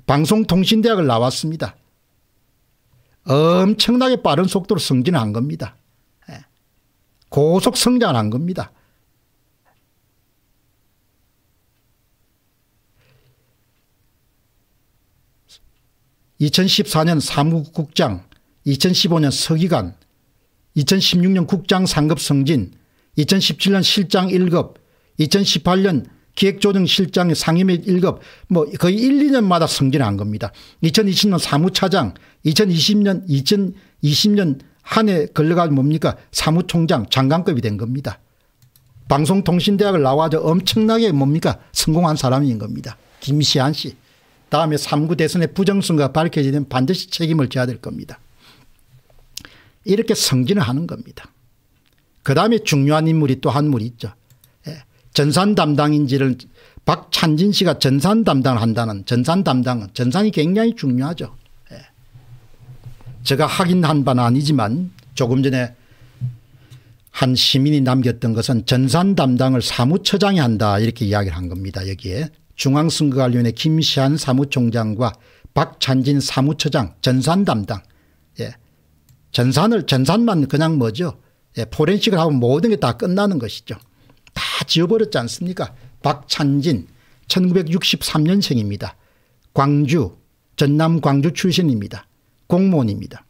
방송통신대학을 나왔습니다. 엄청나게 빠른 속도로 승진한 겁니다. 예. 고속 성장한 겁니다. (2014년) 사무국장 (2015년) 서기관 (2016년) 국장 상급 승진 (2017년) 실장 (1급) (2018년) 기획조정실장 상임위 1급 뭐 거의 1, 2년마다 승진한 겁니다. 2020년 사무차장, 2020년, 2020년 한 해 걸려가지고 뭡니까? 사무총장, 장관급이 된 겁니다. 방송통신대학을 나와서 엄청나게 뭡니까? 성공한 사람인 겁니다. 김시한 씨. 다음에 3구 대선의 부정선거가 밝혀지면 반드시 책임을 져야 될 겁니다. 이렇게 승진을 하는 겁니다. 그 다음에 중요한 인물이 또한물 있죠. 전산 담당인지를 박찬진 씨가 전산 담당을 한다는 전산 담당은 전산이 굉장히 중요하죠. 예. 제가 확인한 바는 아니지만 조금 전에 한 시민이 남겼던 것은 전산 담당을 사무처장이 한다 이렇게 이야기를 한 겁니다. 여기에 중앙선거관리위원회 김시한 사무총장과 박찬진 사무처장 전산 담당 예. 전산을 전산만 그냥 뭐죠. 예. 포렌식을 하고 모든 게 다 끝나는 것이죠. 다 지어버렸지 않습니까? 박찬진 1963년생입니다. 광주 전남 광주 출신입니다. 공무원입니다.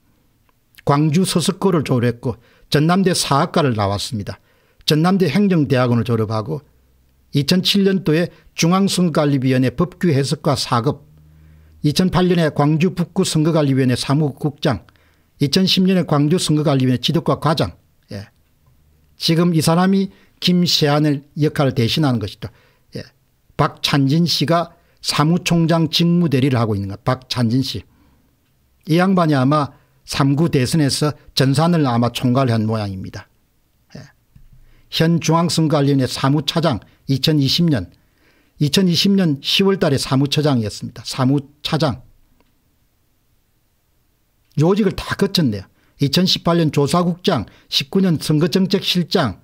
광주 서석고를 졸업했고 전남대 사학과를 나왔습니다. 전남대 행정대학원을 졸업하고 2007년도에 중앙선거관리위원회 법규해석과 사급 2008년에 광주 북구 선거관리위원회 사무국장 2010년에 광주 선거관리위원회 지도과 과장 예. 지금 이 사람이 김세한을 역할을 대신하는 것이다. 예. 박찬진 씨가 사무총장 직무대리를 하고 있는 것. 박찬진 씨. 이 양반이 아마 3구 대선에서 전산을 아마 총괄한 모양입니다. 예. 현 중앙선거관리위원회 사무차장 2020년 2020년 10월 달에 사무처장이었습니다. 사무차장. 요직을 다 거쳤네요. 2018년 조사국장, 19년 선거정책실장,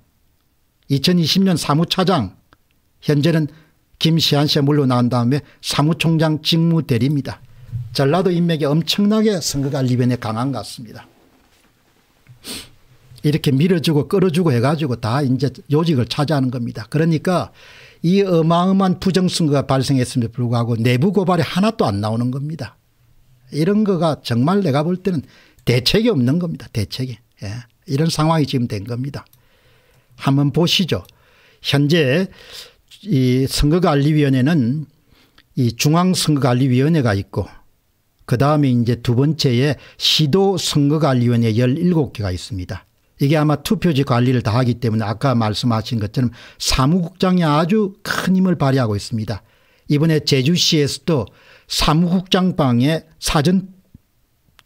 2020년 사무차장, 현재는 김시한 씨가 물러난 다음에 사무총장 직무 대리입니다. 전라도 인맥이 엄청나게 선거관리변에 강한 것 같습니다. 이렇게 밀어주고 끌어주고 해가지고 다 이제 요직을 차지하는 겁니다. 그러니까 이 어마어마한 부정선거가 발생했음에도 불구하고 내부 고발이 하나도 안 나오는 겁니다. 이런 거가 정말 내가 볼 때는 대책이 없는 겁니다. 대책이. 예. 이런 상황이 지금 된 겁니다. 한번 보시죠. 현재 이 선거관리위원회는 이 중앙선거관리위원회가 있고 그 다음에 이제 두 번째에 시도선거관리위원회 17개가 있습니다. 이게 아마 투표지 관리를 다 하기 때문에 아까 말씀하신 것처럼 사무국장이 아주 큰 힘을 발휘하고 있습니다. 이번에 제주시에서도 사무국장 방에 사전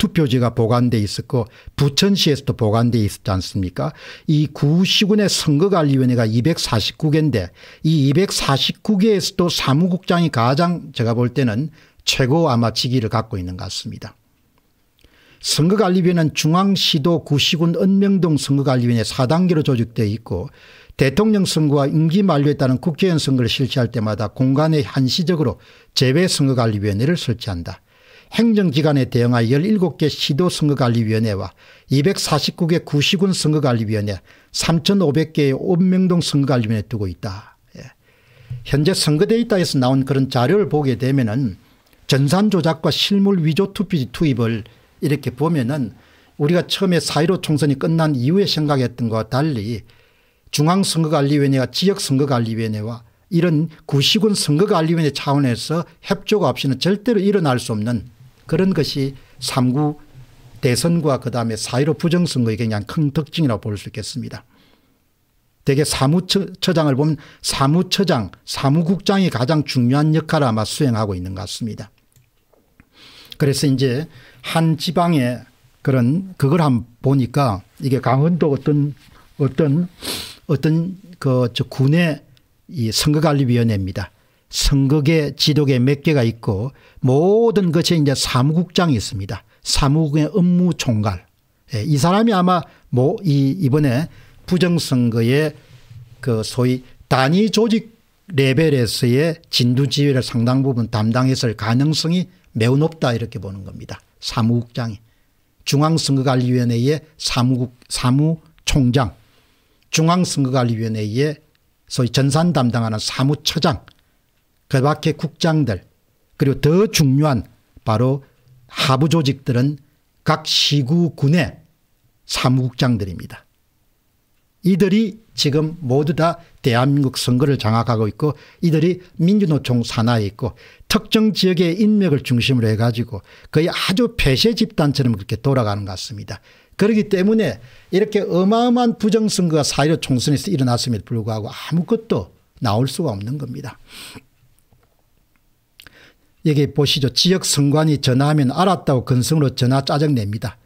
투표지가 보관돼 있었고 부천시에서도 보관돼 있었지 않습니까 이 구시군의 선거관리위원회가 249개인데 이 249개에서도 사무국장이 가장 제가 볼 때는 최고 아마 직위를 갖고 있는 것 같습니다. 선거관리위원회는 중앙시도 구시군 은명동 선거관리위원회 4단계로 조직되어 있고 대통령 선거와 임기 만료에 따른 국회의원 선거를 실시할 때마다 공간에 한시적으로 재외선거관리위원회를 설치한다. 행정기관에 대응하여 17개 시도 선거관리위원회와 249개 구시군 선거관리위원회 3500개의 읍명동 선거관리위원회 두고 있다. 예. 현재 선거데이터에서 나온 그런 자료를 보게 되면 은 전산조작과 실물 위조 투표 투입을 이렇게 보면 은 우리가 처음에 4.15 총선이 끝난 이후에 생각했던 것과 달리 중앙선거관리위원회와 지역선거관리위원회와 이런 구시군 선거관리위원회 차원에서 협조가 없이는 절대로 일어날 수 없는 그런 것이 3구 대선과 그다음에 사1로 부정선거의 굉장히 큰 특징이라고 볼 수 있겠습니다. 대개 사무처장을 보면 사무처장, 사무국장이 가장 중요한 역할을 아마 수행하고 있는 것 같습니다. 그래서 이제 한 지방의 그런 그걸 한 보니까 이게 강원도 어떤 어떤 어떤 그저 군의 이 선거관리위원회입니다. 선거계 지도계 몇 개가 있고 모든 것에 이제 사무국장이 있습니다. 사무국의 업무 총괄. 예, 이 사람이 아마 뭐이 이번에 부정선거에 그 소위 단위 조직 레벨에서의 진두지휘를 상당 부분 담당했을 가능성이 매우 높다 이렇게 보는 겁니다. 사무국장이. 중앙선거관리위원회의 사무국, 사무총장, 중앙선거관리위원회의 소위 전산 담당하는 사무처장 그 밖에 국장들 그리고 더 중요한 바로 하부 조직들은 각 시구군의 사무국장들입니다. 이들이 지금 모두 다 대한민국 선거를 장악하고 있고 이들이 민주노총 산하에 있고 특정 지역의 인맥을 중심으로 해가지고 거의 아주 폐쇄 집단처럼 그렇게 돌아가는 것 같습니다. 그렇기 때문에 이렇게 어마어마한 부정선거가 사회로 총선에서 일어났음에도 불구하고 아무것도 나올 수가 없는 겁니다. 여기 보시죠. 지역 선관위 전화하면 알았다고 근성으로 전화 짜증냅니다.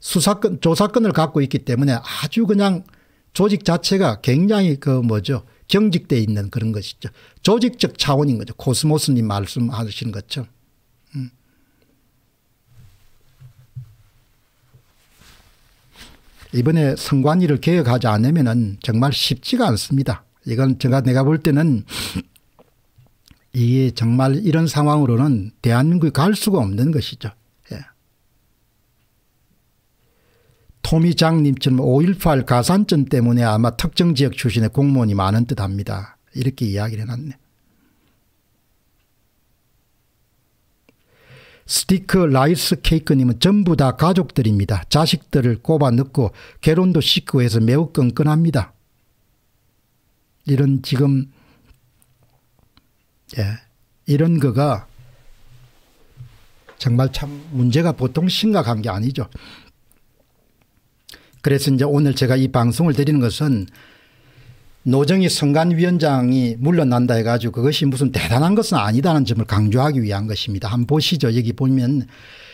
수사권, 조사권을 갖고 있기 때문에 아주 그냥 조직 자체가 굉장히 그 뭐죠. 경직되어 있는 그런 것이죠. 조직적 차원인 거죠. 코스모스님 말씀하신 것처럼. 음. 이번에 선관위를 개혁하지 않으면 정말 쉽지가 않습니다. 이건 제가 내가 볼 때는 이게 정말 이런 상황으로는 대한민국에 갈 수가 없는 것이죠. 예. 토미장님처럼 5.18 가산점 때문에 아마 특정 지역 출신의 공무원이 많은 듯합니다. 이렇게 이야기를 해놨네. 스티커 라이스 케이크님은 전부 다 가족들입니다. 자식들을 꼽아 넣고 결혼도 씻고 해서 매우 끈끈합니다. 이런 지금 예. 이런 거가 정말 참 문제가 보통 심각한 게 아니죠. 그래서 이제 오늘 제가 이 방송을 드리는 것은 노정희 선관위원장이 물러난다 해가지고 그것이 무슨 대단한 것은 아니다는 점을 강조하기 위한 것입니다. 한번 보시죠. 여기 보면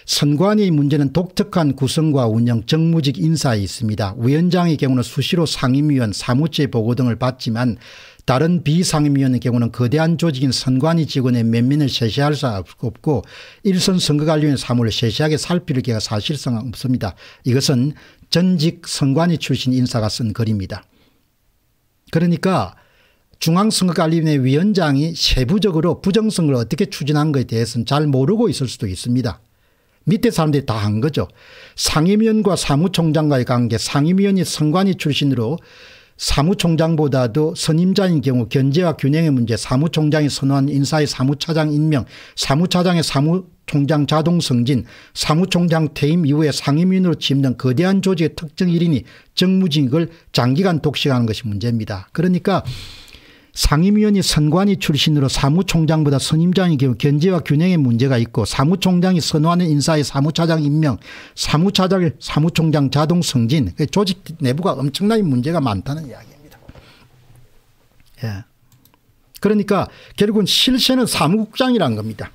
선관위 문제는 독특한 구성과 운영 정무직 인사에 있습니다. 위원장의 경우는 수시로 상임위원 사무처의 보고 등을 받지만 다른 비상임위원의 경우는 거대한 조직인 선관위 직원의 면면을 세시할 수 없고 일선 선거관리위원 회 사무를 세시하게 살필 기회가 사실상 없습니다. 이것은 전직 선관위 출신 인사가 쓴 글입니다. 그러니까 중앙선거관리위원회 위원장이 세부적으로 부정선거를 어떻게 추진한 것에 대해서는 잘 모르고 있을 수도 있습니다. 밑에 사람들이 다 한 거죠. 상임위원과 사무총장과의 관계 상임위원이 선관위 출신으로 사무총장보다도 선임자인 경우 견제와 균형의 문제 사무총장이 선호한 인사의 사무차장 임명 사무차장의 사무총장 자동승진 사무총장 퇴임 이후에 상임위원으로 취임 등 거대한 조직의 특정 일이니 정무직을 장기간 독식하는 것이 문제입니다. 그러니까 상임위원이 선관위 출신으로 사무총장보다 선임장이 견제와 균형의 문제가 있고 사무총장이 선호하는 인사의 사무차장 임명, 사무차장 의 사무총장 자동 승진, 그 조직 내부가 엄청나게 문제가 많다는 이야기입니다. 예. 그러니까 결국은 실세는 사무국장이란 겁니다.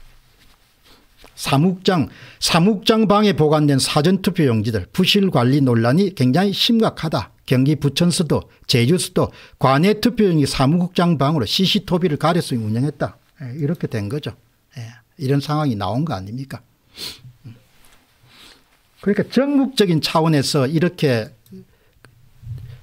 사묵장, 사묵장 방에 보관된 사전투표 용지들 부실 관리 논란이 굉장히 심각하다. 경기 부천 수도, 제주 수도, 관내 투표용이 사무국장 방으로 CC토비를 가려서 운영했다. 예, 이렇게 된 거죠. 예, 이런 상황이 나온 거 아닙니까? 음. 그러니까 전국적인 차원에서 이렇게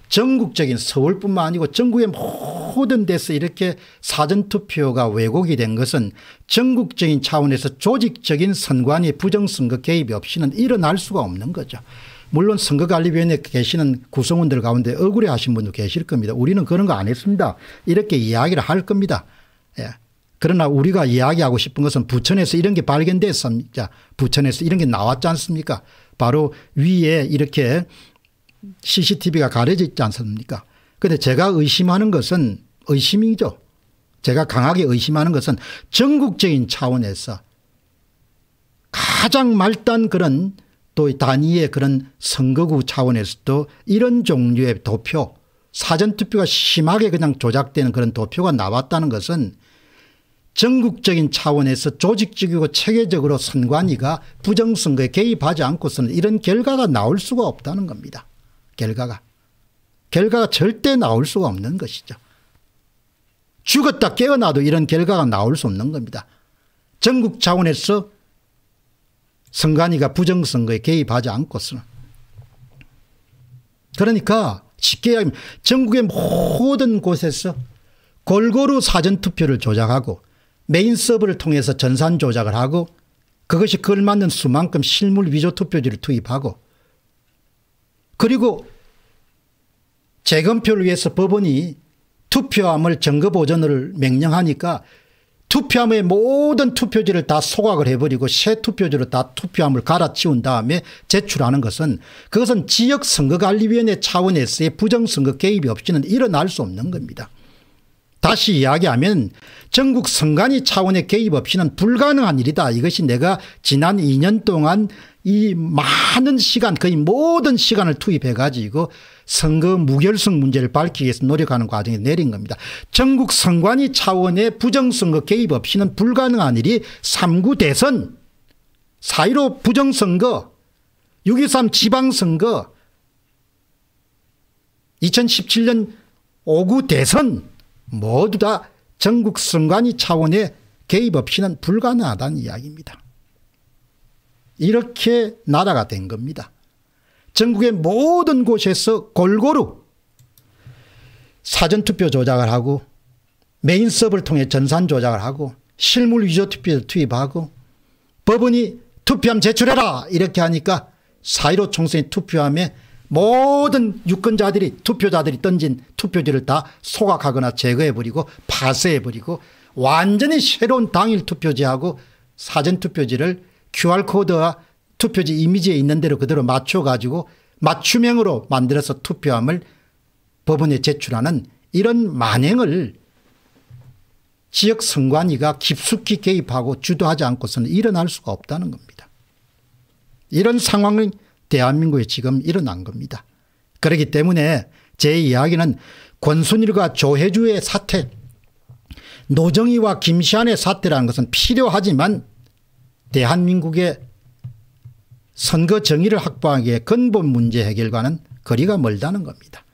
전국적인 서울뿐만 아니고 전국의 모든 데서 이렇게 사전투표가 왜곡이 된 것은 전국적인 차원에서 조직적인 선관위 부정선거 개입이 없이는 일어날 수가 없는 거죠. 물론 선거관리위원회 에 계시는 구성원들 가운데 억울해하신 분도 계실 겁니다. 우리는 그런 거 안 했습니다. 이렇게 이야기를 할 겁니다. 예. 그러나 우리가 이야기하고 싶은 것은 부천에서 이런 게 발견됐습니다. 부천에서 이런 게 나왔지 않습니까? 바로 위에 이렇게 CCTV가 가려져 있지 않습니까? 근데 제가 의심하는 것은 의심이죠. 제가 강하게 의심하는 것은 전국적인 차원에서 가장 말단 그런 또 단위의 그런 선거구 차원에서도 이런 종류의 도표 사전투표가 심하게 그냥 조작되는 그런 도표가 나왔다는 것은 전국적인 차원에서 조직적이고 체계적으로 선관위가 부정선거에 개입하지 않고서는 이런 결과가 나올 수가 없다는 겁니다. 결과가. 결과가 절대 나올 수가 없는 것이죠. 죽었다 깨어나도 이런 결과가 나올 수 없는 겁니다. 전국 차원에서 선관위가 부정선거에 개입하지 않고서는. 그러니까 쉽게 이기하면 전국의 모든 곳에서 골고루 사전투표를 조작하고 메인 서버를 통해서 전산 조작을 하고 그것이 그걸 맞는 수만큼 실물 위조 투표지를 투입하고 그리고 재검표를 위해서 법원이 투표함을 증거보전을 명령하니까 투표함의 모든 투표지를 다 소각을 해버리고 새 투표지로 다 투표함을 갈아치운 다음에 제출하는 것은 그것은 지역선거관리위원회 차원에서의 부정선거 개입이 없이는 일어날 수 없는 겁니다. 다시 이야기하면 전국 선관위 차원의 개입 없이는 불가능한 일이다. 이것이 내가 지난 2년 동안 이 많은 시간 거의 모든 시간을 투입해 가지고 선거 무결성 문제를 밝히기 위해서 노력하는 과정에 내린 겁니다. 전국 선관위 차원의 부정선거 개입 없이는 불가능한 일이 3구 대선 4.15 부정선거 6.23 지방선거 2017년 5구 대선 모두 다 전국 선관위 차원의 개입 없이는 불가능하다는 이야기입니다. 이렇게 나라가 된 겁니다. 전국의 모든 곳에서 골고루 사전투표 조작을 하고 메인섭을 통해 전산 조작을 하고 실물 위조 투표를 투입하고 법원이 투표함 제출해라 이렇게 하니까 4.15 총선에 투표함에 모든 유권자들이 투표자들이 던진 투표지를 다 소각하거나 제거해버리고 파쇄해버리고 완전히 새로운 당일 투표지하고 사전투표지를 QR코드와 투표지 이미지에 있는 대로 그대로 맞춰가지고 맞춤형으로 만들어서 투표함을 법원에 제출하는 이런 만행을 지역 선관위가 깊숙이 개입하고 주도하지 않고서는 일어날 수가 없다는 겁니다. 이런 상황은 대한민국에 지금 일어난 겁니다. 그렇기 때문에 제 이야기는 권순일과 조혜주의 사태 노정희와 김시안의 사태라는 것은 필요하지만 대한민국의 선거 정의를 확보하기에 근본 문제 해결과는 거리가 멀다는 겁니다.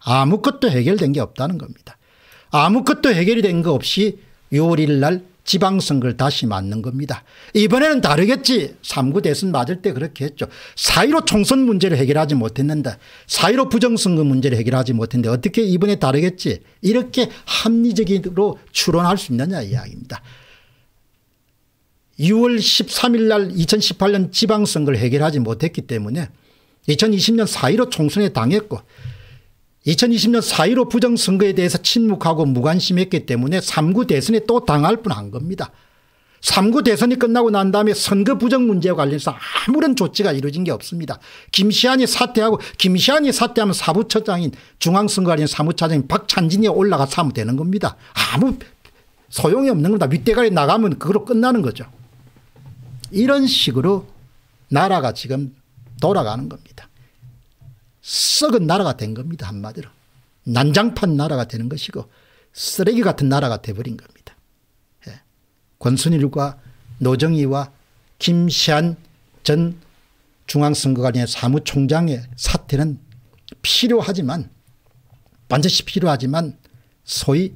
아무것도 해결된 게 없다는 겁니다. 아무것도 해결이 된 거 없이 6월 1일 날 지방선거를 다시 맞는 겁니다. 이번에는 다르겠지. 3구 대선 맞을 때 그렇게 했죠. 4.15 총선 문제를 해결하지 못했는데 4.15 부정선거 문제를 해결하지 못했는데 어떻게 이번에 다르겠지. 이렇게 합리적으로 추론할 수 있느냐 이야기입니다. 6월 13일 날 2018년 지방선거를 해결하지 못했기 때문에 2020년 4.15 총선에 당했고 2020년 4.15 부정선거에 대해서 침묵하고 무관심했기 때문에 3구 대선에 또 당할 뿐 한 겁니다. 3구 대선이 끝나고 난 다음에 선거 부정 문제와 관련해서 아무런 조치가 이루어진 게 없습니다. 김시안이 사퇴하고 김시안이 사퇴하면 사무처장인 중앙선거관련 사무처장인 박찬진이 올라가서 하면 되는 겁니다. 아무 소용이 없는 겁니다. 윗대가리 나가면 그걸로 끝나는 거죠. 이런 식으로 나라가 지금 돌아가는 겁니다. 썩은 나라가 된 겁니다. 한마디로. 난장판 나라가 되는 것이고 쓰레기 같은 나라가 돼버린 겁니다. 예. 권순일과 노정희와 김시한 전중앙선거관의 사무총장의 사태는 필요하지만 반드시 필요하지만 소위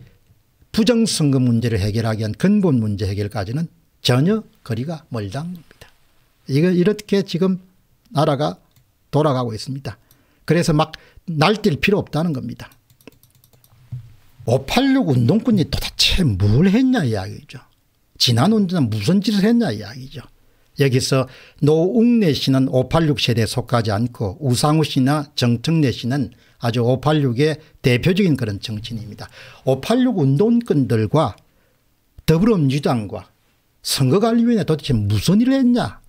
부정선거 문제를 해결하기 위한 근본 문제 해결까지는 전혀 거리가 멀답니다. 이거 이렇게 지금 나라가 돌아가고 있습니다. 그래서 막 날뛸 필요 없다는 겁니다. 586 운동권이 도대체 뭘 했냐 이야기죠. 지난 운동은 무슨 짓을 했냐 이야기죠. 여기서 노웅래 씨는 586 세대에 속하지 않고 우상우 씨나 정청래 씨는 아주 586의 대표적인 그런 정치인입니다. 586 운동권들과 더불어민주당과 선거관리위원회 도대체 무슨 일을 했냐.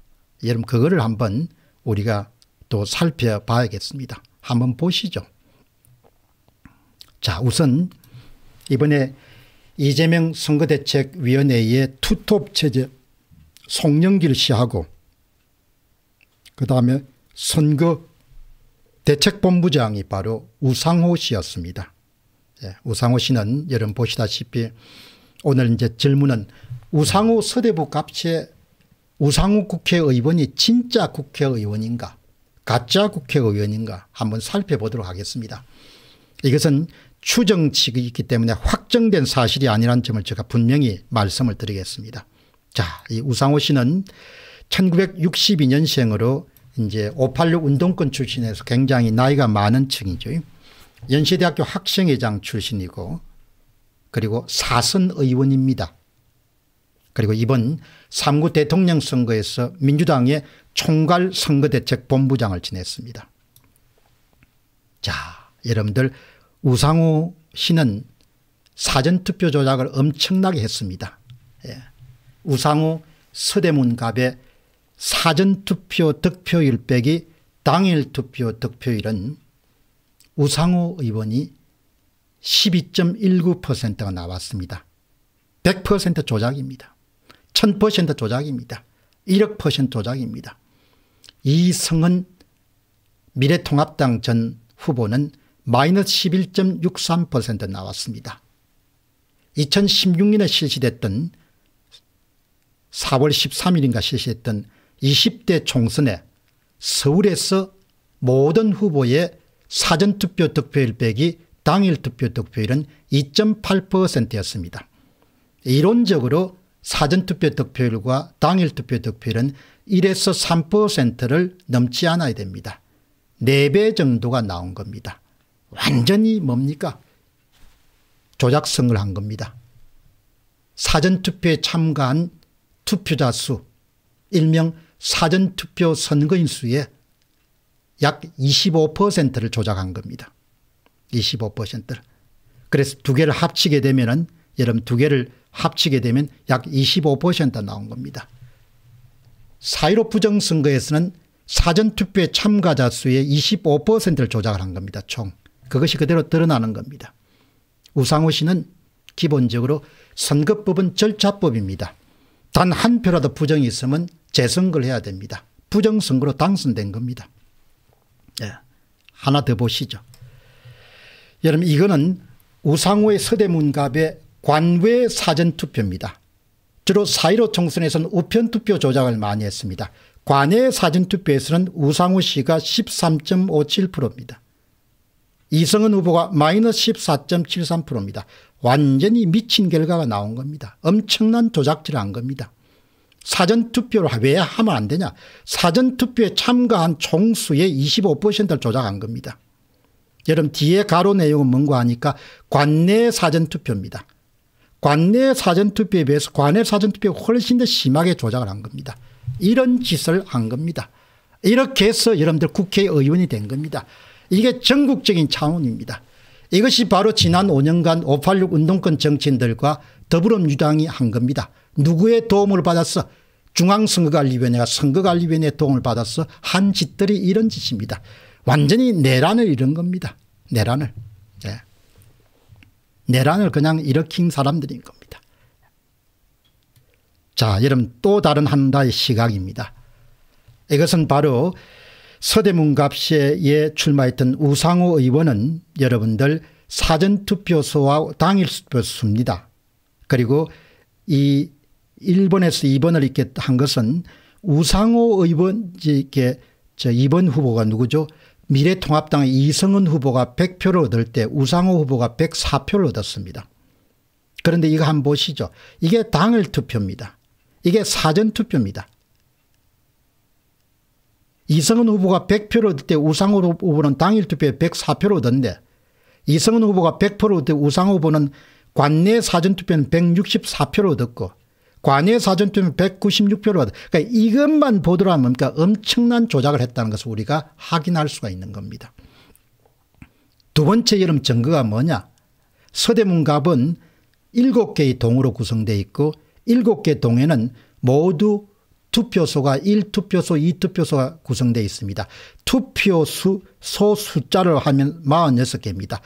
여러분 그거를 한번 우리가 또 살펴봐야겠습니다. 한번 보시죠. 자 우선 이번에 이재명 선거대책위원회의 투톱 체제 송영길 씨하고 그 다음에 선거 대책본부장이 바로 우상호 씨였습니다. 예, 우상호 씨는 여러분 보시다시피 오늘 이제 질문은 우상우 서대부 갑체 우상우 국회의원이 진짜 국회의원인가 가짜 국회의원인가 한번 살펴보도록 하겠습니다. 이것은 추정치이기 기 때문에 확정된 사실이 아니라는 점을 제가 분명히 말씀을 드리겠습니다. 자, 이 우상호 씨는 1962년생으로 이제 586 운동권 출신에서 굉장히 나이가 많은 층이죠. 연세대학교 학생회장 출신이고 그리고 사선 의원입니다. 그리고 이번 3구 대통령 선거에서 민주당의 총괄 선거대책본부장을 지냈습니다. 자 여러분들 우상호 씨는 사전투표 조작을 엄청나게 했습니다. 예. 우상호 서대문 갑의 사전투표 득표율 빼기 당일 투표 득표율은 우상호 의원이 12.19%가 나왔습니다. 100% 조작입니다. 1000% 조작입니다. 1억 퍼센트 조작입니다. 이성은 미래통합당 전 후보는 마이너스 11.63% 나왔습니다. 2016년에 실시됐던 4월 13일인가 실시했던 20대 총선에 서울에서 모든 후보의 사전투표 득표율 빼기 당일 투표 득표율은 2.8%였습니다. 이론적으로 사전투표 득표율과 당일투표 득표율은 1에서 3%를 넘지 않아야 됩니다. 4배 정도가 나온 겁니다. 완전히 뭡니까? 조작성을 한 겁니다. 사전투표에 참가한 투표자 수, 일명 사전투표 선거인 수의 약 25%를 조작한 겁니다. 25%를. 그래서 두 개를 합치게 되면 은 여러분 두 개를 합치게 되면 약 25% 나온 겁니다. 사이로 부정선거에서는 사전투표에 참가자 수의 25%를 조작을 한 겁니다. 총. 그것이 그대로 드러나는 겁니다. 우상호 씨는 기본적으로 선거법은 절차법입니다. 단 한 표라도 부정이 있으면 재선거를 해야 됩니다. 부정선거로 당선된 겁니다. 예. 하나 더 보시죠. 여러분 이거는 우상호의 서대문갑의 관외 사전투표입니다. 주로 4.15 총선에서는 우편투표 조작을 많이 했습니다. 관외 사전투표에서는 우상우 씨가 13.57%입니다. 이성은 후보가 마이너스 14.73%입니다. 완전히 미친 결과가 나온 겁니다. 엄청난 조작질을 한 겁니다. 사전투표를 왜 하면 안 되냐. 사전투표에 참가한 총수의 25%를 조작한 겁니다. 여러분 뒤에 가로 내용은 뭔가 하니까 관내 사전투표입니다. 관내 사전투표에 비해서 관내 사전투표가 훨씬 더 심하게 조작을 한 겁니다. 이런 짓을 한 겁니다. 이렇게 해서 여러분들 국회의원이 된 겁니다. 이게 전국적인 차원입니다. 이것이 바로 지난 5년간 586 운동권 정치인들과 더불어민주당이 한 겁니다. 누구의 도움을 받았어? 중앙선거관리위원회가 선거관리위원회의 도움을 받았어 한 짓들이 이런 짓입니다. 완전히 내란을 잃은 겁니다. 내란을. 내란을 그냥 일으킨 사람들인 겁니다. 자, 여러분 또 다른 한다의 시각입니다. 이것은 바로 서대문갑시에 출마했던 우상호 의원은 여러분들 사전투표소와 당일투표소입니다. 그리고 이 1번에서 2번을 이렇게 한 것은 우상호 의원, 이번 후보가 누구죠? 미래통합당 이성은 후보가 100표를 얻을 때 우상호 후보가 104표를 얻었습니다. 그런데 이거 한번 보시죠. 이게 당일 투표입니다. 이게 사전투표입니다. 이성은 후보가 100표를 얻을 때 우상호 후보는 당일 투표에 104표를 얻었는데 이성은 후보가 100%를 표 얻을 때 우상호 후보는 관내 사전투표는 164표를 얻었고 관외 사전투표 196표를 받아. 그러니까 이것만 보더라면 그러니까 엄청난 조작을 했다는 것을 우리가 확인할 수가 있는 겁니다. 두 번째 여름 증거가 뭐냐? 서대문갑은 7개의 동으로 구성되어 있고 7개 동에는 모두 투표소가 1투표소, 2투표소가 구성되어 있습니다. 투표수 소 숫자를 하면 46개입니다.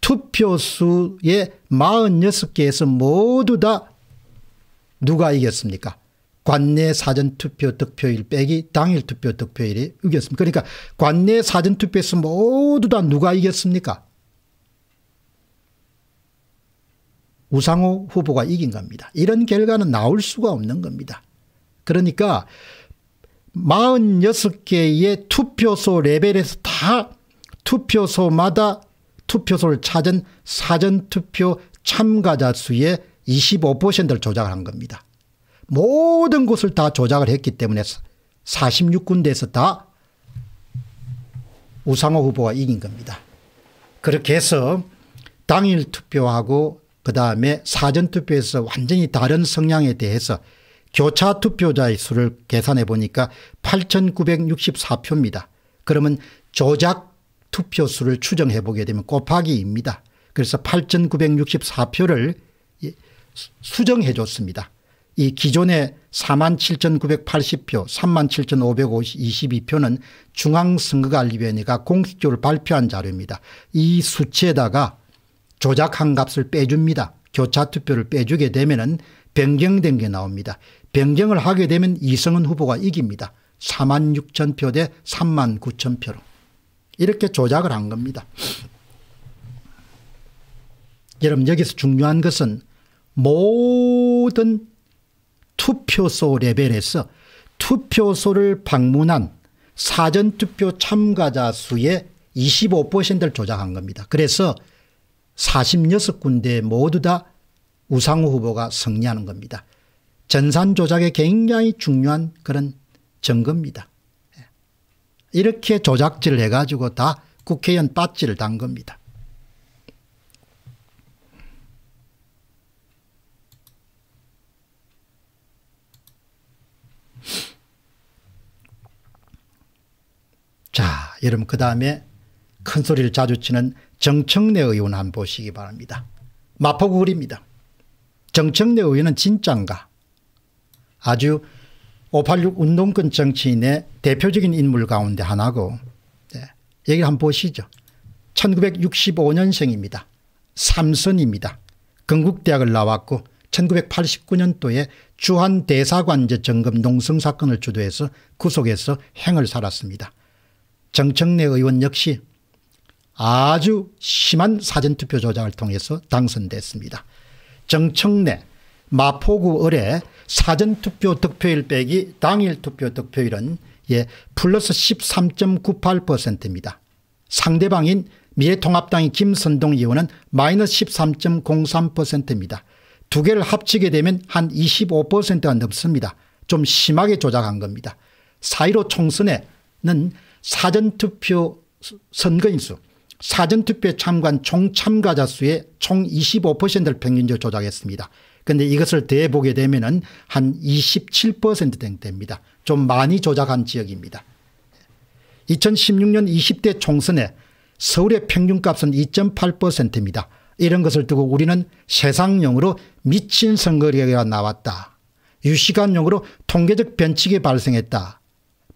투표수의 46개에서 모두 다 누가 이겼습니까? 관내 사전투표 득표일 빼기 당일 투표 득표일이 이겼습니다. 그러니까 관내 사전투표에서 모두 다 누가 이겼습니까? 우상호 후보가 이긴 겁니다. 이런 결과는 나올 수가 없는 겁니다. 그러니까 46개의 투표소 레벨에서 다 투표소마다 투표소를 찾은 사전투표 참가자 수의 25%를 조작을 한 겁니다. 모든 곳을 다 조작을 했기 때문에 46군데에서 다 우상호 후보가 이긴 겁니다. 그렇게 해서 당일 투표하고 그다음에 사전투표에서 완전히 다른 성향에 대해서 교차 투표자의 수를 계산해 보니까 8964표입니다. 그러면 조작 투표수를 추정해 보게 되면 곱하기입니다. 그래서 8964표를 수정해 줬습니다. 이 기존의 47,980표 37,522표는 중앙선거관리위원회가 공식적으로 발표한 자료입니다. 이 수치에다가 조작한 값을 빼줍니다. 교차투표를 빼주게 되면 은 변경된 게 나옵니다. 변경을 하게 되면 이성은 후보가 이깁니다. 4만 6천 표대 3만 9천 표로. 이렇게 조작을 한 겁니다. 여러분 여기서 중요한 것은 모든 투표소 레벨에서 투표소를 방문한 사전투표 참가자 수의 25%를 조작한 겁니다. 그래서 46군데 모두 다 우상호 후보가 승리하는 겁니다. 전산 조작에 굉장히 중요한 그런 증거입니다. 예. 이렇게 조작질을 해가지고 다 국회의원 빠지를단 겁니다. 자, 여러분 그 다음에 큰 소리를 자주 치는 정청래 의원 한번 보시기 바랍니다. 마포구 을입니다. 정청래 의원은 진짠가 아주 586 운동권 정치인의 대표적인 인물 가운데 하나고 네. 여기 한번 보시죠. 1965년생입니다. 삼선입니다. 건국대학을 나왔고 1989년도에 주한대사관제 점검 농성 사건을 주도해서 구속해서 행을 살았습니다. 정청래 의원 역시 아주 심한 사전투표 조작을 통해서 당선됐습니다. 정청래 마포구 을의 사전투표 득표율 빼기 당일 투표 득표율은 예, 플러스 13.98%입니다. 상대방인 미래통합당의 김선동 의원은 마이너스 13.03%입니다. 두 개를 합치게 되면 한 25%가 넘습니다. 좀 심하게 조작한 겁니다. 4.15 총선에는 사전투표 선거인수, 사전투표에 참관 총참가자 수의 총 25%를 평균적으로 조작했습니다. 근데 이것을 대보게 되면은 한 27% 정도 됩니다. 좀 많이 조작한 지역입니다. 2016년 20대 총선에 서울의 평균값은 2.8%입니다. 이런 것을 두고 우리는 세상용으로 미친 선거력이 나왔다. 유시간용으로 통계적 변칙이 발생했다.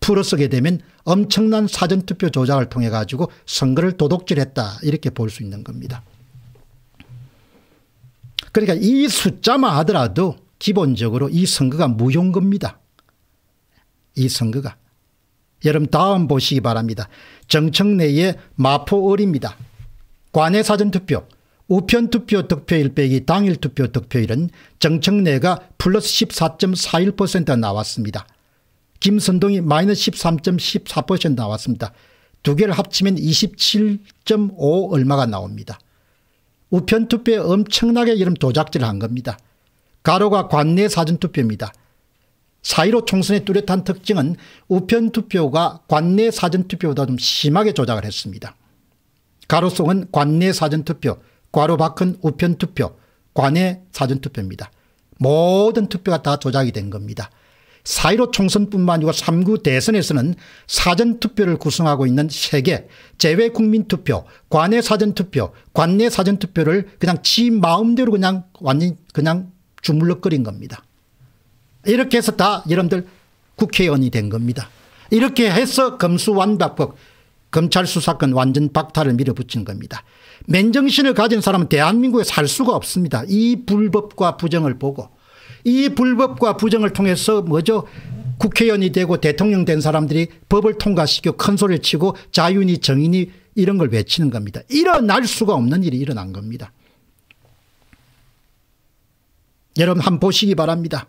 풀어쓰게 되면 엄청난 사전투표 조작을 통해 가지고 선거를 도둑질했다 이렇게 볼 수 있는 겁니다. 그러니까 이 숫자만 하더라도 기본적으로 이 선거가 무효인 겁니다. 이 선거가. 여러분 다음 보시기 바랍니다. 정청래의 마포을입니다. 관외 사전투표, 우편투표 득표일 빼기 당일투표 득표일은 정청래가 플러스 14.41% 나왔습니다. 김선동이 마이너스 13.14% 나왔습니다. 두 개를 합치면 27.5 얼마가 나옵니다. 우편 투표에 엄청나게 이름 도작질을 한 겁니다. 가로가 관내 사전투표입니다. 4.15 총선의 뚜렷한 특징은 우편 투표가 관내 사전투표보다 좀 심하게 조작을 했습니다. 가로송은 관내 사전투표, 과로 박은 우편투표, 관내 사전투표입니다. 모든 투표가 다 조작이 된 겁니다. 4.15 총선뿐만 아니고 3구 대선에서는 사전투표를 구성하고 있는 세개 재외국민투표 관내 사전투표 관내 사전투표를 그냥 지 마음대로 그냥 완전히 그냥 주물럭거린 겁니다. 이렇게 해서 다 여러분들 국회의원이 된 겁니다. 이렇게 해서 검수완박법 검찰 수사권 완전 박탈을 밀어붙인 겁니다. 맨정신을 가진 사람은 대한민국에 살 수가 없습니다. 이 불법과 부정을 보고 이 불법과 부정을 통해서 뭐죠? 국회의원이 되고 대통령 된 사람들이 법을 통과시켜 큰 소리를 치고 자윤이 정인이 이런 걸 외치는 겁니다. 일어날 수가 없는 일이 일어난 겁니다. 여러분 한번 보시기 바랍니다.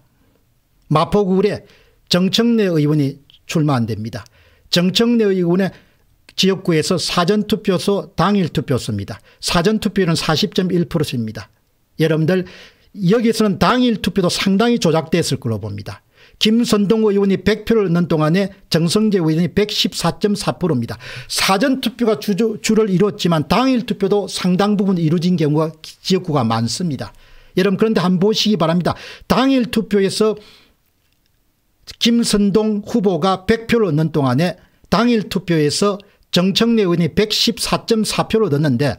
마포구 의 정청래 의원이 출마 안 됩니다. 정청래 의원의 지역구에서 사전투표소 당일투표소입니다. 사전투표율은 40.1%입니다. 여러분들 여기에서는 당일 투표도 상당히 조작됐을 걸로 봅니다. 김선동 의원이 100표를 얻는 동안에 정성재 의원이 114.4%입니다. 사전투표가 주를 이뤘지만 당일 투표도 상당 부분 이루어진 경우가 지역구가 많습니다. 여러분 그런데 한번 보시기 바랍니다. 당일 투표에서 김선동 후보가 100표를 얻는 동안에 당일 투표에서 정청래 의원이 114.4표를 얻었는데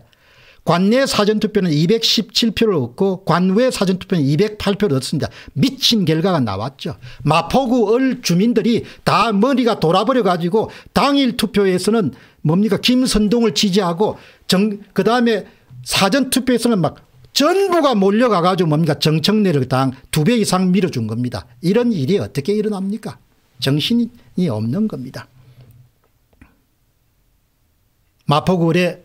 관내 사전투표는 217표를 얻고 관외 사전투표는 208표를 얻습니다. 미친 결과가 나왔죠. 마포구 을 주민들이 다 머리가 돌아버려 가지고 당일 투표에서는 뭡니까 김선동을 지지하고 정 그다음에 사전투표에서는 막 전부가 몰려가 가지고 뭡니까 정청래를 당 두 배 이상 밀어준 겁니다. 이런 일이 어떻게 일어납니까? 정신이 없는 겁니다. 마포구의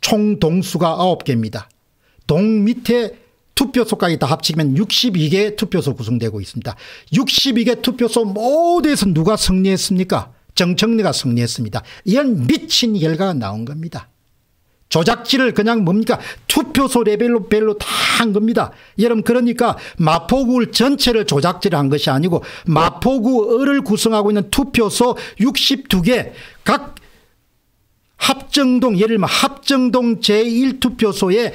총 동수가 9개입니다. 동 밑에 투표소까지 다 합치면 62개 투표소 구성되고 있습니다. 62개 투표소 모두에서 누가 승리했습니까? 정청래가 승리했습니다. 이런 미친 결과가 나온 겁니다. 조작질을 그냥 뭡니까 투표소 레벨로 별로 다 한 겁니다. 여러분 그러니까 마포구 전체를 조작질한 것이 아니고 마포구 을 구성하고 있는 투표소 62개 각 합정동 예를 들면 합정동 제1투표소에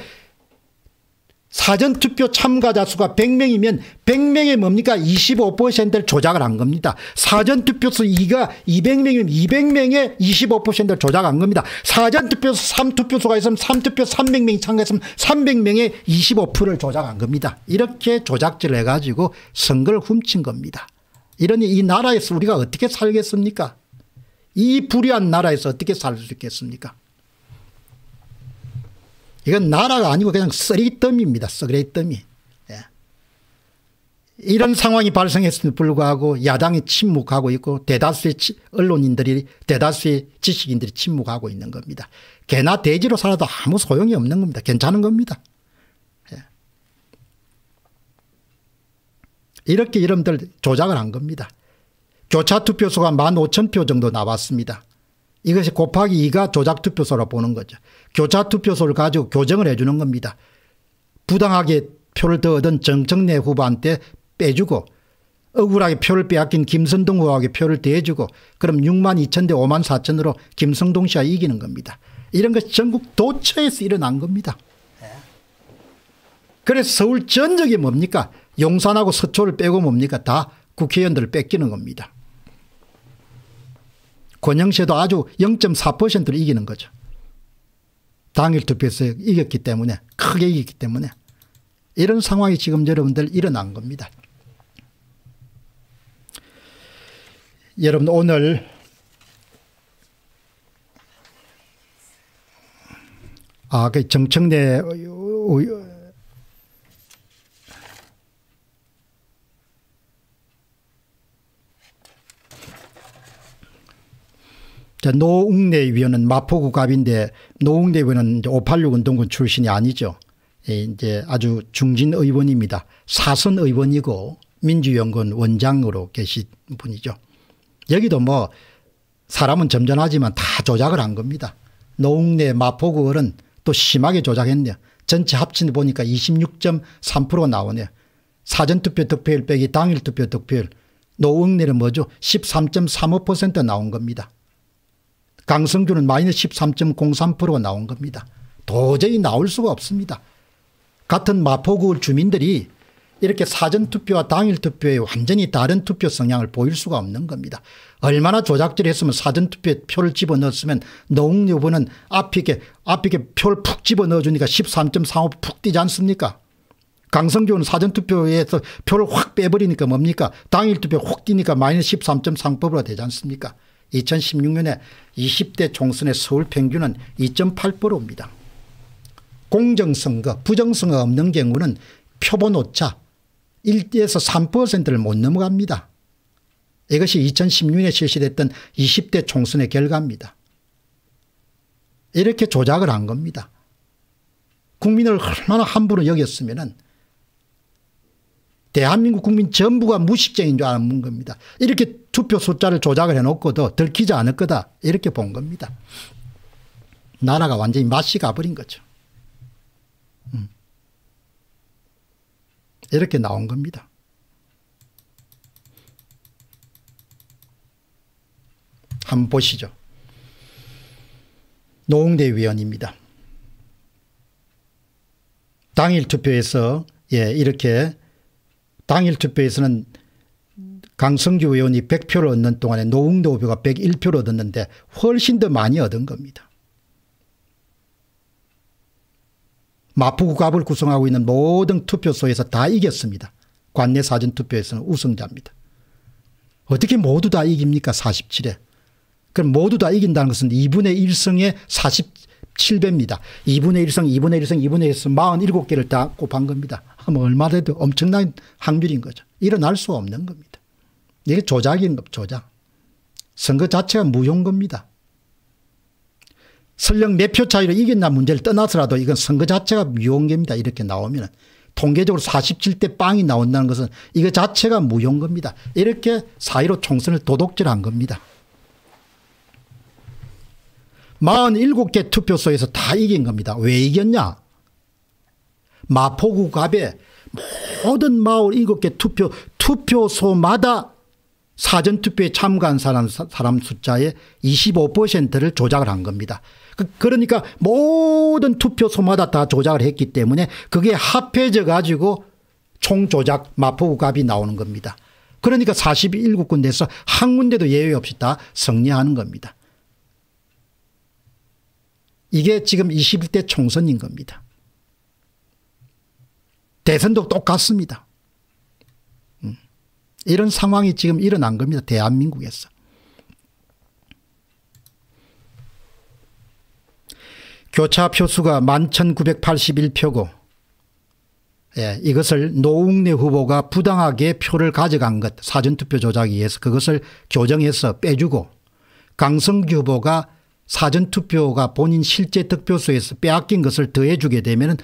사전투표 참가자 수가 100명이면 100명이 뭡니까 25%를 조작을 한 겁니다. 사전투표소 2가 200명이면 200명의 25%를 조작한 겁니다. 사전투표소3투표소가 있으면 3투표 300명이 참가했으면 300명의 25%를 조작한 겁니다. 이렇게 조작질을 해가지고 선거를 훔친 겁니다. 이러니 이 나라에서 우리가 어떻게 살겠습니까? 이 불의한 나라에서 어떻게 살 수 있겠습니까? 이건 나라가 아니고 그냥 쓰레기더미입니다. 쓰레기더미. 예. 이런 상황이 발생했음에도 불구하고 야당이 침묵하고 있고 대다수의 언론인들이 대다수의 지식인들이 침묵하고 있는 겁니다. 개나 돼지로 살아도 아무 소용이 없는 겁니다. 괜찮은 겁니다. 예. 이렇게 이름들 조작을 한 겁니다. 교차 투표소가 15,000표 정도 나왔습니다. 이것이 곱하기 2가 조작 투표소라 보는 거죠. 교차 투표소를 가지고 교정을 해주는 겁니다. 부당하게 표를 더 얻은 정청래 후보한테 빼주고 억울하게 표를 빼앗긴 김선동 후보에게 표를 대주고 그럼 6만 2천 대 5만 4천으로 김성동 씨가 이기는 겁니다. 이런 것이 전국 도처에서 일어난 겁니다. 그래서 서울 전역이 뭡니까? 용산하고 서초를 빼고 뭡니까? 다 국회의원들을 뺏기는 겁니다. 권영세도 아주 0.4%를 이기는 거죠. 당일 투표에서 이겼기 때문에 크게 이겼기 때문에 이런 상황이 지금 여러분들 일어난 겁니다. 여러분 오늘 아 그 정청래 노웅래 의원은 마포구 갑인데 노웅래 의원은 586 운동군 출신이 아니죠. 이제 아주 중진 의원입니다. 사선 의원이고 민주연구원 원장으로 계신 분이죠. 여기도 뭐 사람은 점잖하지만 다 조작을 한 겁니다. 노웅래 마포구 을은 또 심하게 조작했네요. 전체 합친 보니까 26.3% 나오네요. 사전투표 득표율 빼기 당일 투표 득표율 노웅래는 뭐죠? 13.35% 나온 겁니다. 강성주는 마이너스 13.03%가 나온 겁니다. 도저히 나올 수가 없습니다. 같은 마포구 주민들이 이렇게 사전투표와 당일투표에 완전히 다른 투표 성향을 보일 수가 없는 겁니다. 얼마나 조작질 했으면 사전투표에 표를 집어넣었으면 노웅 여부는 앞에 앞에 표를 푹 집어넣어주니까 13.35푹 뛰지 않습니까? 강성규는 사전투표에서 표를 확 빼버리니까 뭡니까? 당일투표 확 뛰니까 마이너스 13.3%가 되지 않습니까? 2016년에 20대 총선의 서울 평균은 2.8%입니다. 공정선거 부정선거 없는 경우는 표본 오차 1에서 3%를 못 넘어갑니다. 이것이 2016년에 실시됐던 20대 총선의 결과입니다. 이렇게 조작을 한 겁니다. 국민을 얼마나 함부로 여겼으면 대한민국 국민 전부가 무식쟁인 줄 아는 겁니다. 이렇게 투표 숫자를 조작을 해놓고도 들키지 않을 거다 이렇게 본 겁니다. 나라가 완전히 맛이 가버린 거죠. 음. 이렇게 나온 겁니다. 한번 보시죠. 노웅대 위원입니다. 당일 투표에서 예, 이렇게 당일 투표에서는 강성주 의원이 100표를 얻는 동안에 노웅도 후보가 101표를 얻었는데 훨씬 더 많이 얻은 겁니다. 마포구갑을 구성하고 있는 모든 투표소에서 다 이겼습니다. 관내 사전투표에서는 우승자입니다. 어떻게 모두 다 이깁니까 47에. 그럼 모두 다 이긴다는 것은 2분의 1성에 47배입니다. 2분의 1성 2분의 1성 2분의 1성 47개를 다 곱한 겁니다. 하면 뭐 얼마 돼도 엄청난 확률인 거죠. 일어날 수 없는 겁니다. 이게 조작인 겁 조작. 선거 자체가 무효인 겁니다. 설령 몇 표 차이로 이겼나 문제를 떠나서라도 이건 선거 자체가 무효인 겁니다. 이렇게 나오면 은 통계적으로 47대 빵이 나온다는 것은 이거 자체가 무효인 겁니다. 이렇게 사이로 총선을 도둑질한 겁니다. 47개 투표소에서 다 이긴 겁니다. 왜 이겼냐? 마포구 갑에 모든 마을 일곱 개 투표 투표소마다 사전투표에 참가한 사람, 사람 숫자의 25%를 조작을 한 겁니다. 그, 그러니까 모든 투표소마다 다 조작을 했기 때문에 그게 합해져 가지고 총조작 마포구갑이 나오는 겁니다. 그러니까 4 1군데에서한 군데도 예외 없이 다승리하는 겁니다. 이게 지금 21대 총선인 겁니다. 대선도 똑같습니다. 음. 이런 상황이 지금 일어난 겁니다. 대한민국에서. 교차 표수가 11,981표고 예, 이것을 노웅래 후보가 부당하게 표를 가져간 것 사전투표 조작에 의해서 그것을 교정해서 빼주고 강성규 후보가 사전투표가 본인 실제 득표수에서 빼앗긴 것을 더해주게 되면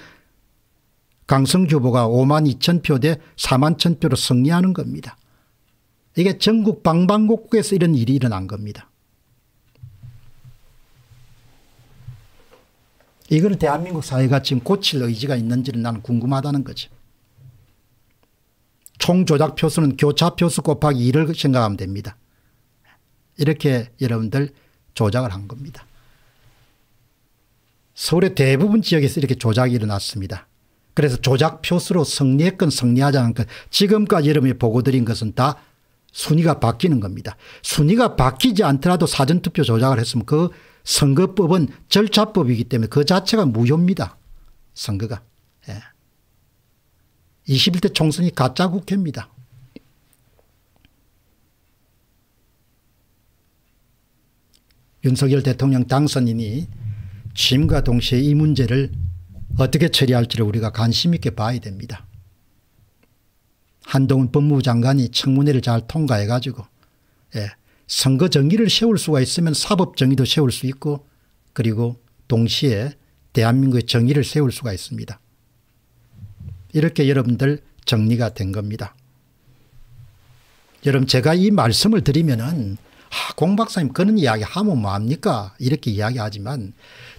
강성주 후보가 5만 2천 표 대 4만 천 표로 승리하는 겁니다. 이게 전국 방방곡곡에서 이런 일이 일어난 겁니다. 이걸 대한민국 사회가 지금 고칠 의지가 있는지는 나는 궁금하다는 거죠. 총조작 표수는 교차 표수 곱하기 2를 생각하면 됩니다. 이렇게 여러분들 조작을 한 겁니다. 서울의 대부분 지역에서 이렇게 조작이 일어났습니다. 그래서 조작 표수로 승리했건 승리하지 않건 지금까지 여러분이 보고 드린 것은 다 순위가 바뀌는 겁니다. 순위가 바뀌지 않더라도 사전투표 조작을 했으면 그 선거법은 절차법이기 때문에 그 자체가 무효입니다. 선거가. 예. 21대 총선이 가짜 국회입니다. 윤석열 대통령 당선인이 취임과 동시에 이 문제를 어떻게 처리할지를 우리가 관심 있게 봐야 됩니다. 한동훈 법무부 장관이 청문회를 잘 통과해 가지고 예, 선거 정의를 세울 수가 있으면 사법 정의도 세울 수 있고 그리고 동시에 대한민국의 정의를 세울 수가 있습니다. 이렇게 여러분들 정리가 된 겁니다. 여러분 제가 이 말씀을 드리면은 아, 공 박사님 그런 이야기 하면 뭐합니까 이렇게 이야기하지만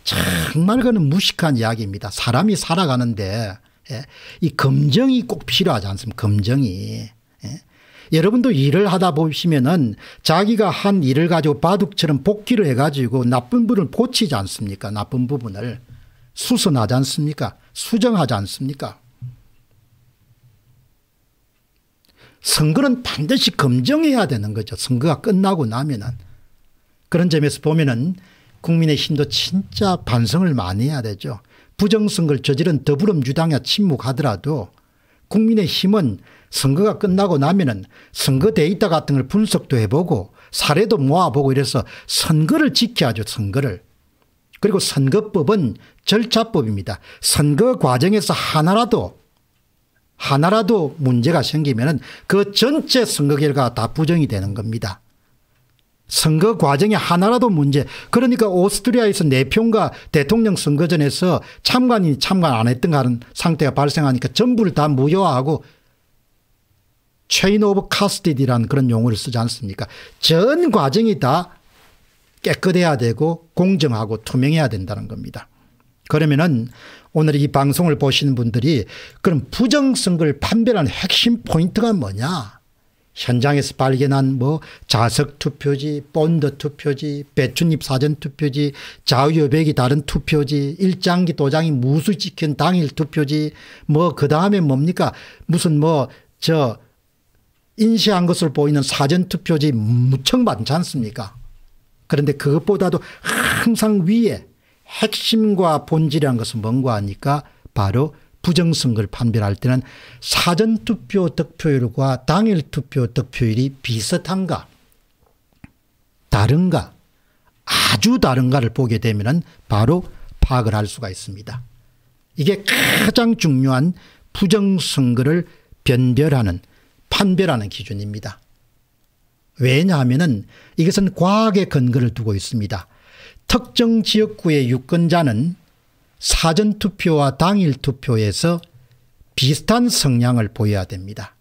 정말 그는 무식한 이야기입니다. 사람이 살아가는데 예, 이 검정이 꼭 필요하지 않습니까? 검정이. 예. 여러분도 일을 하다 보시면은 자기가 한 일을 가지고 바둑처럼 복귀를 해가지고 나쁜 부분을 고치지 않습니까? 나쁜 부분을. 수선하지 않습니까? 수정하지 않습니까? 선거는 반드시 검증해야 되는 거죠. 선거가 끝나고 나면은. 그런 점에서 보면은 국민의힘도 진짜 반성을 많이 해야 되죠. 부정선거를 저지른 더불어민주당에 침묵하더라도 국민의힘은 선거가 끝나고 나면은 선거 데이터 같은 걸 분석도 해보고 사례도 모아보고 이래서 선거를 지켜야죠 선거를. 그리고 선거법은 절차법입니다. 선거 과정에서 하나라도 하나라도 문제가 생기면 은그 전체 선거 결과가 다 부정이 되는 겁니다. 선거 과정이 하나라도 문제 그러니까 오스트리아에서 내평과 네 대통령 선거전에서 참관이 참관 안 했던가 하는 상태가 발생하니까 전부를 다 무효화하고 체인 오브 카스티디라는 그런 용어를 쓰지 않습니까 전 과정이 다 깨끗해야 되고 공정하고 투명해야 된다는 겁니다. 그러면은 오늘 이 방송을 보시는 분들이 그럼 부정선거를 판별하는 핵심 포인트가 뭐냐 현장에서 발견한 뭐 자석 투표지, 본드 투표지, 배춧잎 사전 투표지, 자우여백이 다른 투표지, 일장기 도장이 무수 찍힌 당일 투표지, 뭐 그 다음에 뭡니까 무슨 뭐 저 인쇄한 것을 보이는 사전 투표지 무척 많지 않습니까? 그런데 그것보다도 항상 위에 핵심과 본질이라는 것은 뭔가 하니까 바로 부정선거를 판별할 때는 사전투표 득표율과 당일투표 득표율이 비슷한가 다른가 아주 다른가를 보게 되면 바로 파악을 할 수가 있습니다. 이게 가장 중요한 부정선거를 변별하는 판별하는 기준입니다. 왜냐하면 이것은 과학의 근거를 두고 있습니다. 특정 지역구의 유권자는 사전투표와 당일투표에서 비슷한 성향을 보여야 됩니다.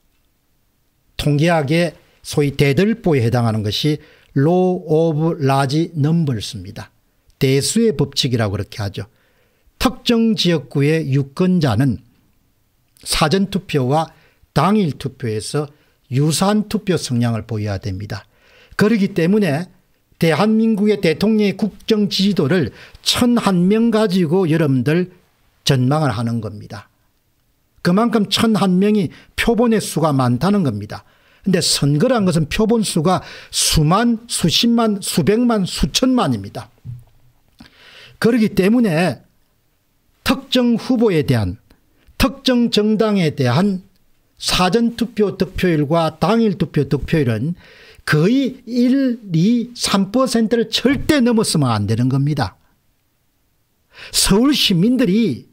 통계학의 소위 대들보에 해당하는 것이 law of large numbers입니다. 대수의 법칙이라고 그렇게 하죠. 특정 지역구의 유권자는 사전투표와 당일투표에서 유사한 투표 성향을 보여야 됩니다. 그러기 때문에 대한민국의 대통령의 국정 지도를 지 천한 명 가지고 여러분들 전망을 하는 겁니다. 그만큼 천 한 명이 표본의 수가 많다는 겁니다. 근데 선거란 것은 표본 수가 수만, 수십만, 수백만, 수천만입니다. 그렇기 때문에 특정 후보에 대한 특정 정당에 대한 사전투표 득표율과 당일 투표 득표율은 거의 1, 2, 3%를 절대 넘었으면 안 되는 겁니다. 서울 시민들이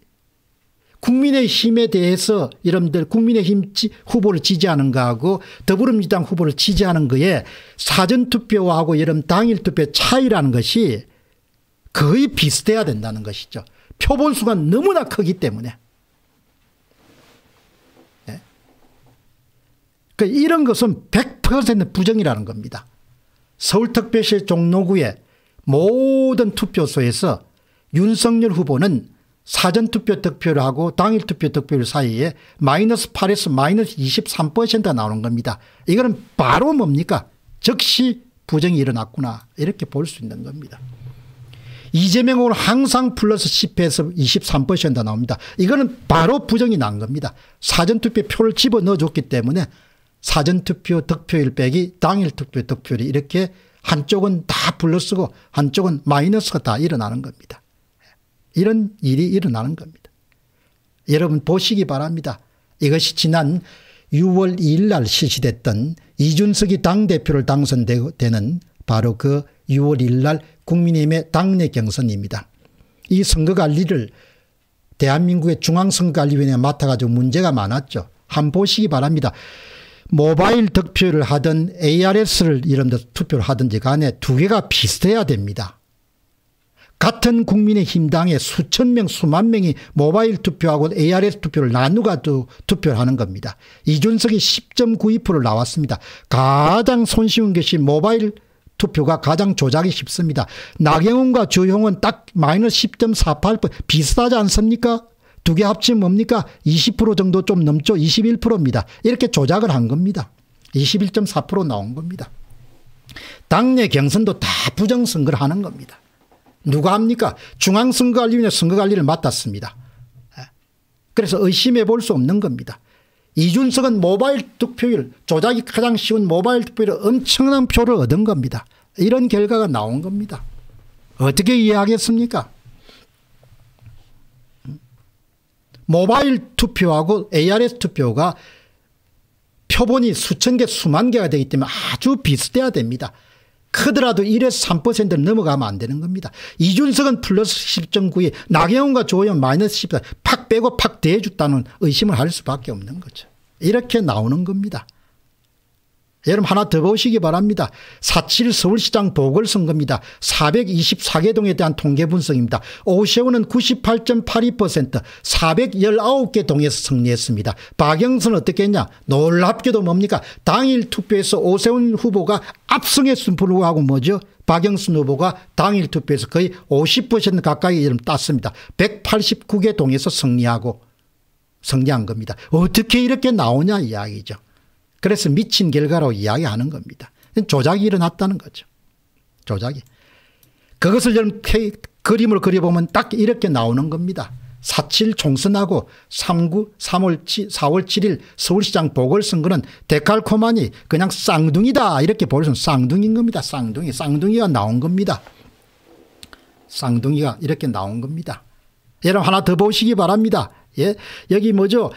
국민의힘에 대해서 여러분들 국민의힘 후보를 지지하는 거하고 더불어민주당 후보를 지지하는 거에 사전투표하고 여러분 당일투표 차이라는 것이 거의 비슷해야 된다는 것이죠. 표본수가 너무나 크기 때문에. 그 이런 것은 100% 부정이라는 겁니다. 서울특별시 종로구의 모든 투표소에서 윤석열 후보는 사전투표 득표를 하고 당일투표 득표율 사이에 마이너스 8에서 마이너스 23%가 나오는 겁니다. 이거는 바로 뭡니까? 즉시 부정이 일어났구나 이렇게 볼 수 있는 겁니다. 이재명 은 항상 플러스 10에서 2 3 나옵니다. 이거는 바로 부정이 난 겁니다. 사전투표 표를 집어넣어줬기 때문에 사전투표 득표율 빼기 당일투표 득표율이 이렇게 한쪽은 다 불러쓰고 한쪽은 마이너스가 다 일어나는 겁니다. 이런 일이 일어나는 겁니다. 여러분 보시기 바랍니다. 이것이 지난 6월 2일 날 실시됐던 이준석이 당대표를 당선되는 바로 그 6월 1일 날 국민의힘의 당내 경선입니다. 이 선거관리를 대한민국의 중앙선거관리위원회에 맡아가지고 문제가 많았죠. 한번 보시기 바랍니다. 모바일 득표를 하든 ARS를 이런 데서 투표를 하든지 간에 두 개가 비슷해야 됩니다. 같은 국민의힘당에 수천 명 수만 명이 모바일 투표하고 ARS 투표를 나누가 투표를 하는 겁니다. 이준석이 10.92% 나왔습니다. 가장 손쉬운 것이 모바일 투표가 가장 조작이 쉽습니다. 나경원과 주용은 딱 마이너스 10.48% 비슷하지 않습니까? 두개 합치면 뭡니까? 20% 정도 좀 넘죠? 21%입니다. 이렇게 조작을 한 겁니다. 21.4% 나온 겁니다. 당내 경선도 다 부정선거를 하는 겁니다. 누가 합니까? 중앙선거관리위원회 선거관리를 맡았습니다. 예. 그래서 의심해 볼 수 없는 겁니다. 이준석은 모바일 득표율 조작이 가장 쉬운 모바일 득표율 엄청난 표를 얻은 겁니다. 이런 결과가 나온 겁니다. 어떻게 이해하겠습니까? 모바일 투표하고 ARS 투표가 표본이 수천 개 수만 개가 되기 때문에 아주 비슷해야 됩니다. 크더라도 1에서 3%를 넘어가면 안 되는 겁니다. 이준석은 플러스 10.92 나경원과 조호 마이너스 14팍 빼고 팍 대해줬다는 의심을 할 수밖에 없는 거죠. 이렇게 나오는 겁니다. 여러분 하나 더 보시기 바랍니다. 4.7 서울시장 보궐선거입니다. 424개 동에 대한 통계 분석입니다. 오세훈은 98.82% 419개 동에서 승리했습니다. 박영선 어떻게 했냐 놀랍게도 뭡니까 당일 투표에서 오세훈 후보가 압승했음 불구하고 뭐죠 박영선 후보가 당일 투표에서 거의 50% 가까이 땄습니다. 189개 동에서 승리하고 승리한 겁니다. 어떻게 이렇게 나오냐 이야기죠. 그래서 미친 결과로 이야기하는 겁니다. 조작이 일어났다는 거죠. 조작이. 그것을 여 그림을 그려보면 딱 이렇게 나오는 겁니다. 4.7 총선하고 3구 3월 4월 7일 서울시장 보궐선거는 데칼코마니 그냥 쌍둥이다 이렇게 보여서 쌍둥이인 겁니다. 쌍둥이 쌍둥이가 나온 겁니다. 쌍둥이가 이렇게 나온 겁니다. 여러분 하나 더 보시기 바랍니다. 예? 여기 뭐죠?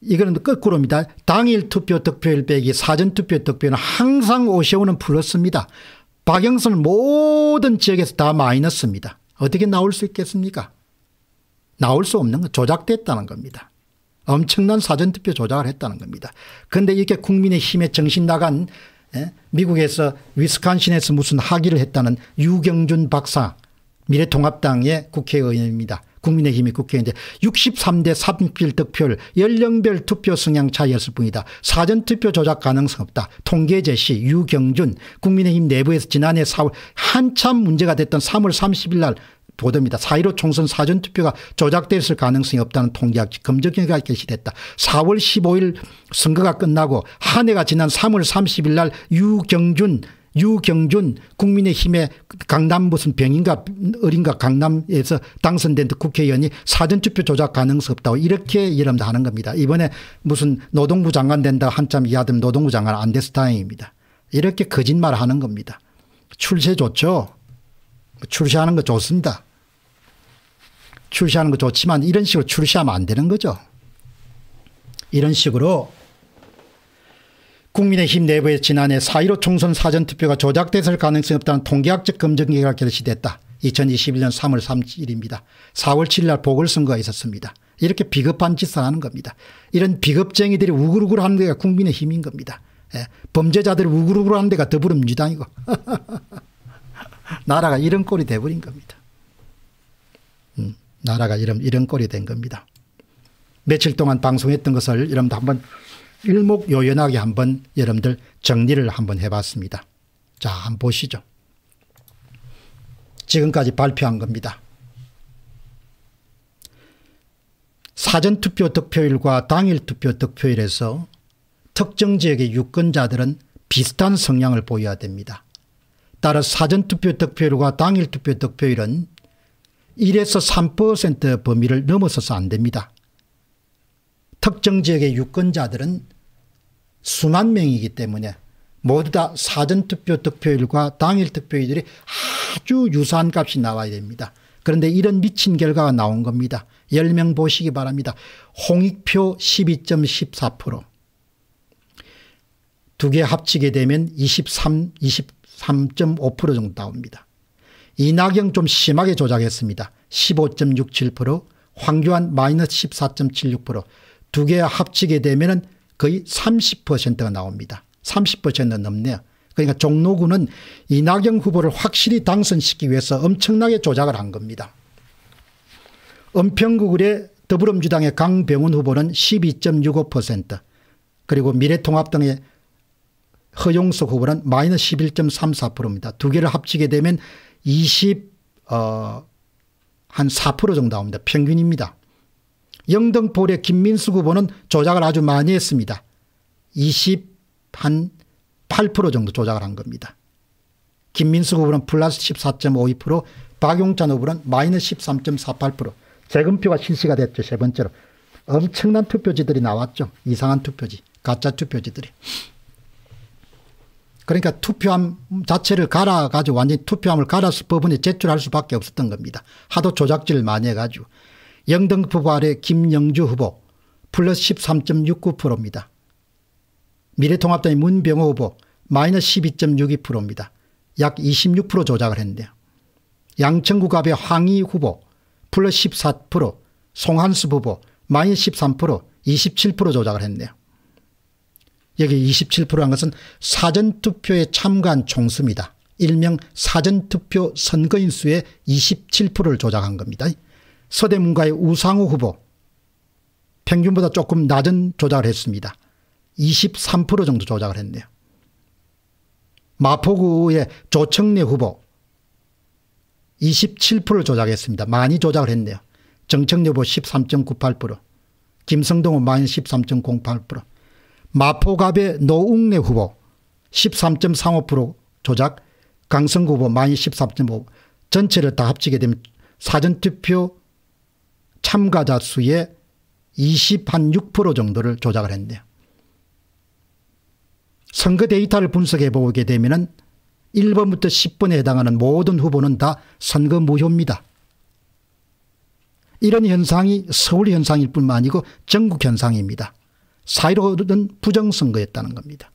이거는 거꾸로입니다. 당일 투표 득표율 빼기 사전 투표 득표는 항상 오세훈은 플러스입니다. 박영선은 모든 지역에서 다 마이너스입니다. 어떻게 나올 수 있겠습니까? 나올 수 없는 건 조작됐다는 겁니다. 엄청난 사전투표 조작을 했다는 겁니다. 그런데 이렇게 국민의힘에 정신 나간 예, 미국에서 위스콘신에서 무슨 학위를 했다는 유경준 박사 미래통합당의 국회의원입니다. 국민의힘이 국회의원인데 63대 3 1득표율 연령별 투표 성향 차이였을 뿐이다. 사전투표 조작 가능성 없다. 통계 제시 유경준 국민의힘 내부에서 지난해 4월 한참 문제가 됐던 3월 30일 날 보도입니다. 4.15 총선 사전투표가 조작됐을 가능성이 없다는 통계학적 검증기가 개시됐다. 4월 15일 선거가 끝나고 한 해가 지난 3월 30일 날 유경준 유경준 국민의힘의 강남 무슨 병인가 어린가 강남에서 당선된 그 국회의원이 사전투표 조작 가능성 없다고 이렇게 이름분 하는 겁니다. 이번에 무슨 노동부 장관 된다 한참 이하되 노동부 장관 안 됐을 다행입니다. 이렇게 거짓말 하는 겁니다. 출세 좋죠. 출세하는 거 좋습니다. 출시하는 거 좋지만 이런 식으로 출시하면 안 되는 거죠. 이런 식으로 국민의힘 내부에 지난해 4.15 총선 사전투표가 조작됐을 가능성이 없다는 통계학적 검증기가 결시됐다. 2021년 3월 3일입니다. 4월 7일 날 보궐선거가 있었습니다. 이렇게 비겁한 짓을 하는 겁니다. 이런 비겁쟁이들이 우글우글 하는 데가 국민의힘인 겁니다. 예. 범죄자들이 우글우글 하는 데가 더불어민주당이고 나라가 이런 꼴이 돼버린 겁니다. 음, 나라가 이런 이런 꼴이 된 겁니다. 며칠 동안 방송했던 것을 여러분도 한번 일목요연하게 한번 여러분들 정리를 한번 해봤습니다. 자, 한번 보시죠. 지금까지 발표한 겁니다. 사전투표 득표율과 당일투표 득표율에서 특정 지역의 유권자들은 비슷한 성향을 보여야 됩니다. 따라 사전투표 득표율과 당일투표 득표율은 1에서 3% 범위를 넘어서서 안 됩니다. 특정 지역의 유권자들은 수만 명이기 때문에 모두 다 사전투표 득표율과 당일 득표율이 아주 유사한 값이 나와야 됩니다. 그런데 이런 미친 결과가 나온 겁니다. 10명 보시기 바랍니다. 홍익표 12.14%두 개 합치게 되면 23, 23.5% 정도 나옵니다. 이낙영 좀 심하게 조작했습니다. 15.67% 황교안 마이너스 14.76% 두개 합치게 되면 거의 30%가 나옵니다. 30% 넘네요. 그러니까 종로구는 이낙연 후보를 확실히 당선시키기 위해서 엄청나게 조작을 한 겁니다. 은평구의 더불어민주당의 강병훈 후보는 12.65% 그리고 미래통합당의 허용석 후보는 마이너스 11.34%입니다. 두 개를 합치게 되면 20, 어, 한 4% 정도 나옵니다. 평균입니다. 영등포의 김민수 후보는 조작을 아주 많이 했습니다. 20 한 8% 정도 조작을 한 겁니다. 김민수 후보는 플러스 14.52% 박용찬 후보는 마이너스 13.48%재금표가 실시가 됐죠. 세 번째로 엄청난 투표지들이 나왔죠. 이상한 투표지 가짜 투표지들이. 그러니까 투표함 자체를 갈아가지고 완전히 투표함을 갈아서 법원에 제출할 수밖에 없었던 겁니다. 하도 조작질을 많이 해가지고. 영등포구 아래 김영주 후보 플러스 13.69%입니다. 미래통합당의 문병호 후보 마이너스 12.62%입니다. 약 26% 조작을 했는데요. 양천구갑의 황희 후보 플러스 14%, 송한수 후보 마이너스 13%, 27% 조작을 했네요. 여기 27%한 것은 사전투표에 참가한 총수입니다. 일명 사전투표 선거인수의 27%를 조작한 겁니다. 서대문과의 우상호 후보 평균보다 조금 낮은 조작을 했습니다. 23% 정도 조작을 했네요. 마포구의 조청래 후보 27%를 조작했습니다. 많이 조작을 했네요. 정청래 후보 13.98% 김성동 후보 13.08% 마포갑의 노웅래 후보 13.35% 조작 강성구 후보 13.5 전체를 다 합치게 되면 사전투표 참가자 수의 20 한 6% 정도를 조작을 했네요. 선거 데이터를 분석해 보게 되면 1번부터 10번에 해당하는 모든 후보는 다 선거 무효입니다. 이런 현상이 서울 현상일 뿐만 아니고 전국 현상입니다. 사이로는 부정선거였다는 겁니다.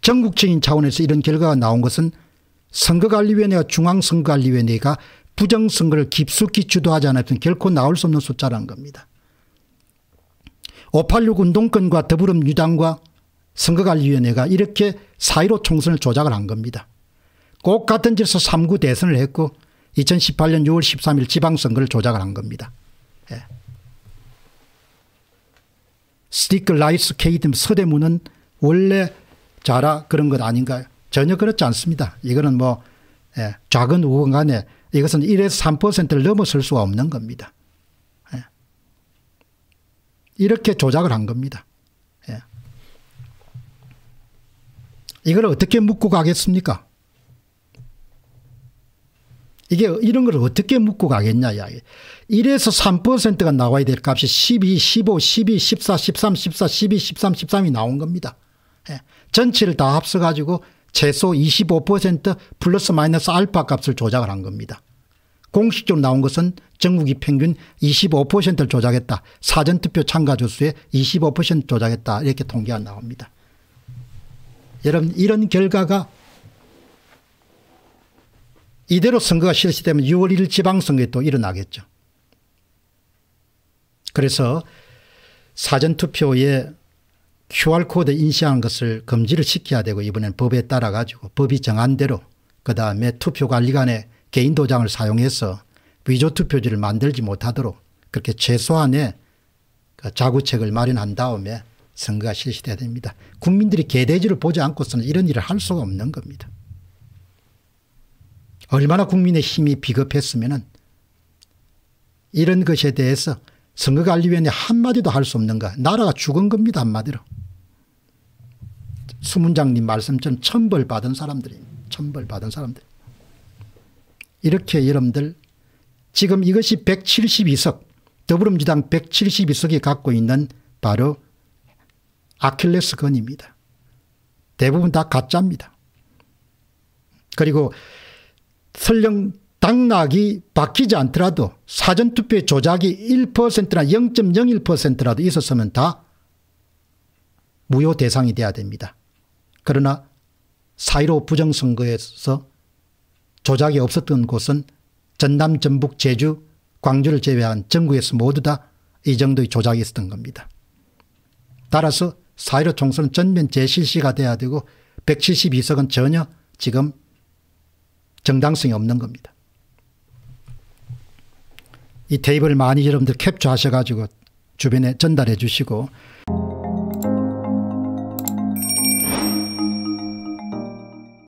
전국적인 차원에서 이런 결과가 나온 것은 선거관리위원회와 중앙선거관리위원회가 부정선거를 깊숙이 주도하지 않았던 결코 나올 수 없는 숫자라는 겁니다. 586 운동권과 더불어민주당과 선거관리위원회가 이렇게 4.15 총선을 조작을 한 겁니다. 꼭 같은 질서 3구 대선을 했고 2018년 6월 13일 지방선거를 조작을 한 겁니다. 예. 스티클 라이스 케이든 서대문은 원래 자라 그런 것 아닌가요? 전혀 그렇지 않습니다. 이거는 뭐 예, 작은 우건 간에 이것은 1에서 3%를 넘어설 수가 없는 겁니다. 예. 이렇게 조작을 한 겁니다. 예. 이걸 어떻게 묻고 가겠습니까? 이게 이런 걸 어떻게 묻고 가겠냐 1에서 3%가 나와야 될 값이 12, 15, 12, 14, 13, 14, 12, 13, 13이 나온 겁니다. 예. 전체를 다 합쳐가지고 최소 25% 플러스 마이너스 알파 값을 조작을 한 겁니다. 공식적으로 나온 것은 전국이 평균 25%를 조작했다. 사전투표 참가조 수의 25% 조작했다. 이렇게 통계가 나옵니다. 여러분 이런 결과가 이대로 선거가 실시되면 6월 1일 지방선거에 또 일어나겠죠. 그래서 사전투표에 QR코드 인식한 것을 금지를 시켜야 되고 이번엔 법에 따라 가지고 법이 정한 대로 그 다음에 투표관리관에 개인 도장을 사용해서 위조 투표지를 만들지 못하도록 그렇게 최소한의 그 자구책을 마련한 다음에 선거가 실시돼야 됩니다. 국민들이 개돼지를 보지 않고서는 이런 일을 할 수가 없는 겁니다. 얼마나 국민의 힘이 비겁했으면 이런 것에 대해서 선거관리위원회 한마디도 할 수 없는 거 나라가 죽은 겁니다 한마디로. 수문장님 말씀처럼 천벌받은 사람들이니 천벌받은 사람들. 이렇게 여러분들 지금 이것이 172석 더불어민주당 172석이 갖고 있는 바로 아킬레스건입니다. 대부분 다 가짜입니다. 그리고 설령 당락이 바뀌지 않더라도 사전투표의 조작이 1%나 0.01%라도 있었으면 다 무효 대상이 돼야 됩니다. 그러나 4.15 부정선거에서 조작이 없었던 곳은 전남, 전북, 제주, 광주를 제외한 전국에서 모두 다 이 정도의 조작이 있었던 겁니다. 따라서 4.15 총선은 전면 재실시가 돼야 되고 172석은 전혀 지금 정당성이 없는 겁니다. 이 테이블 많이 여러분들 캡처하셔가지고 주변에 전달해 주시고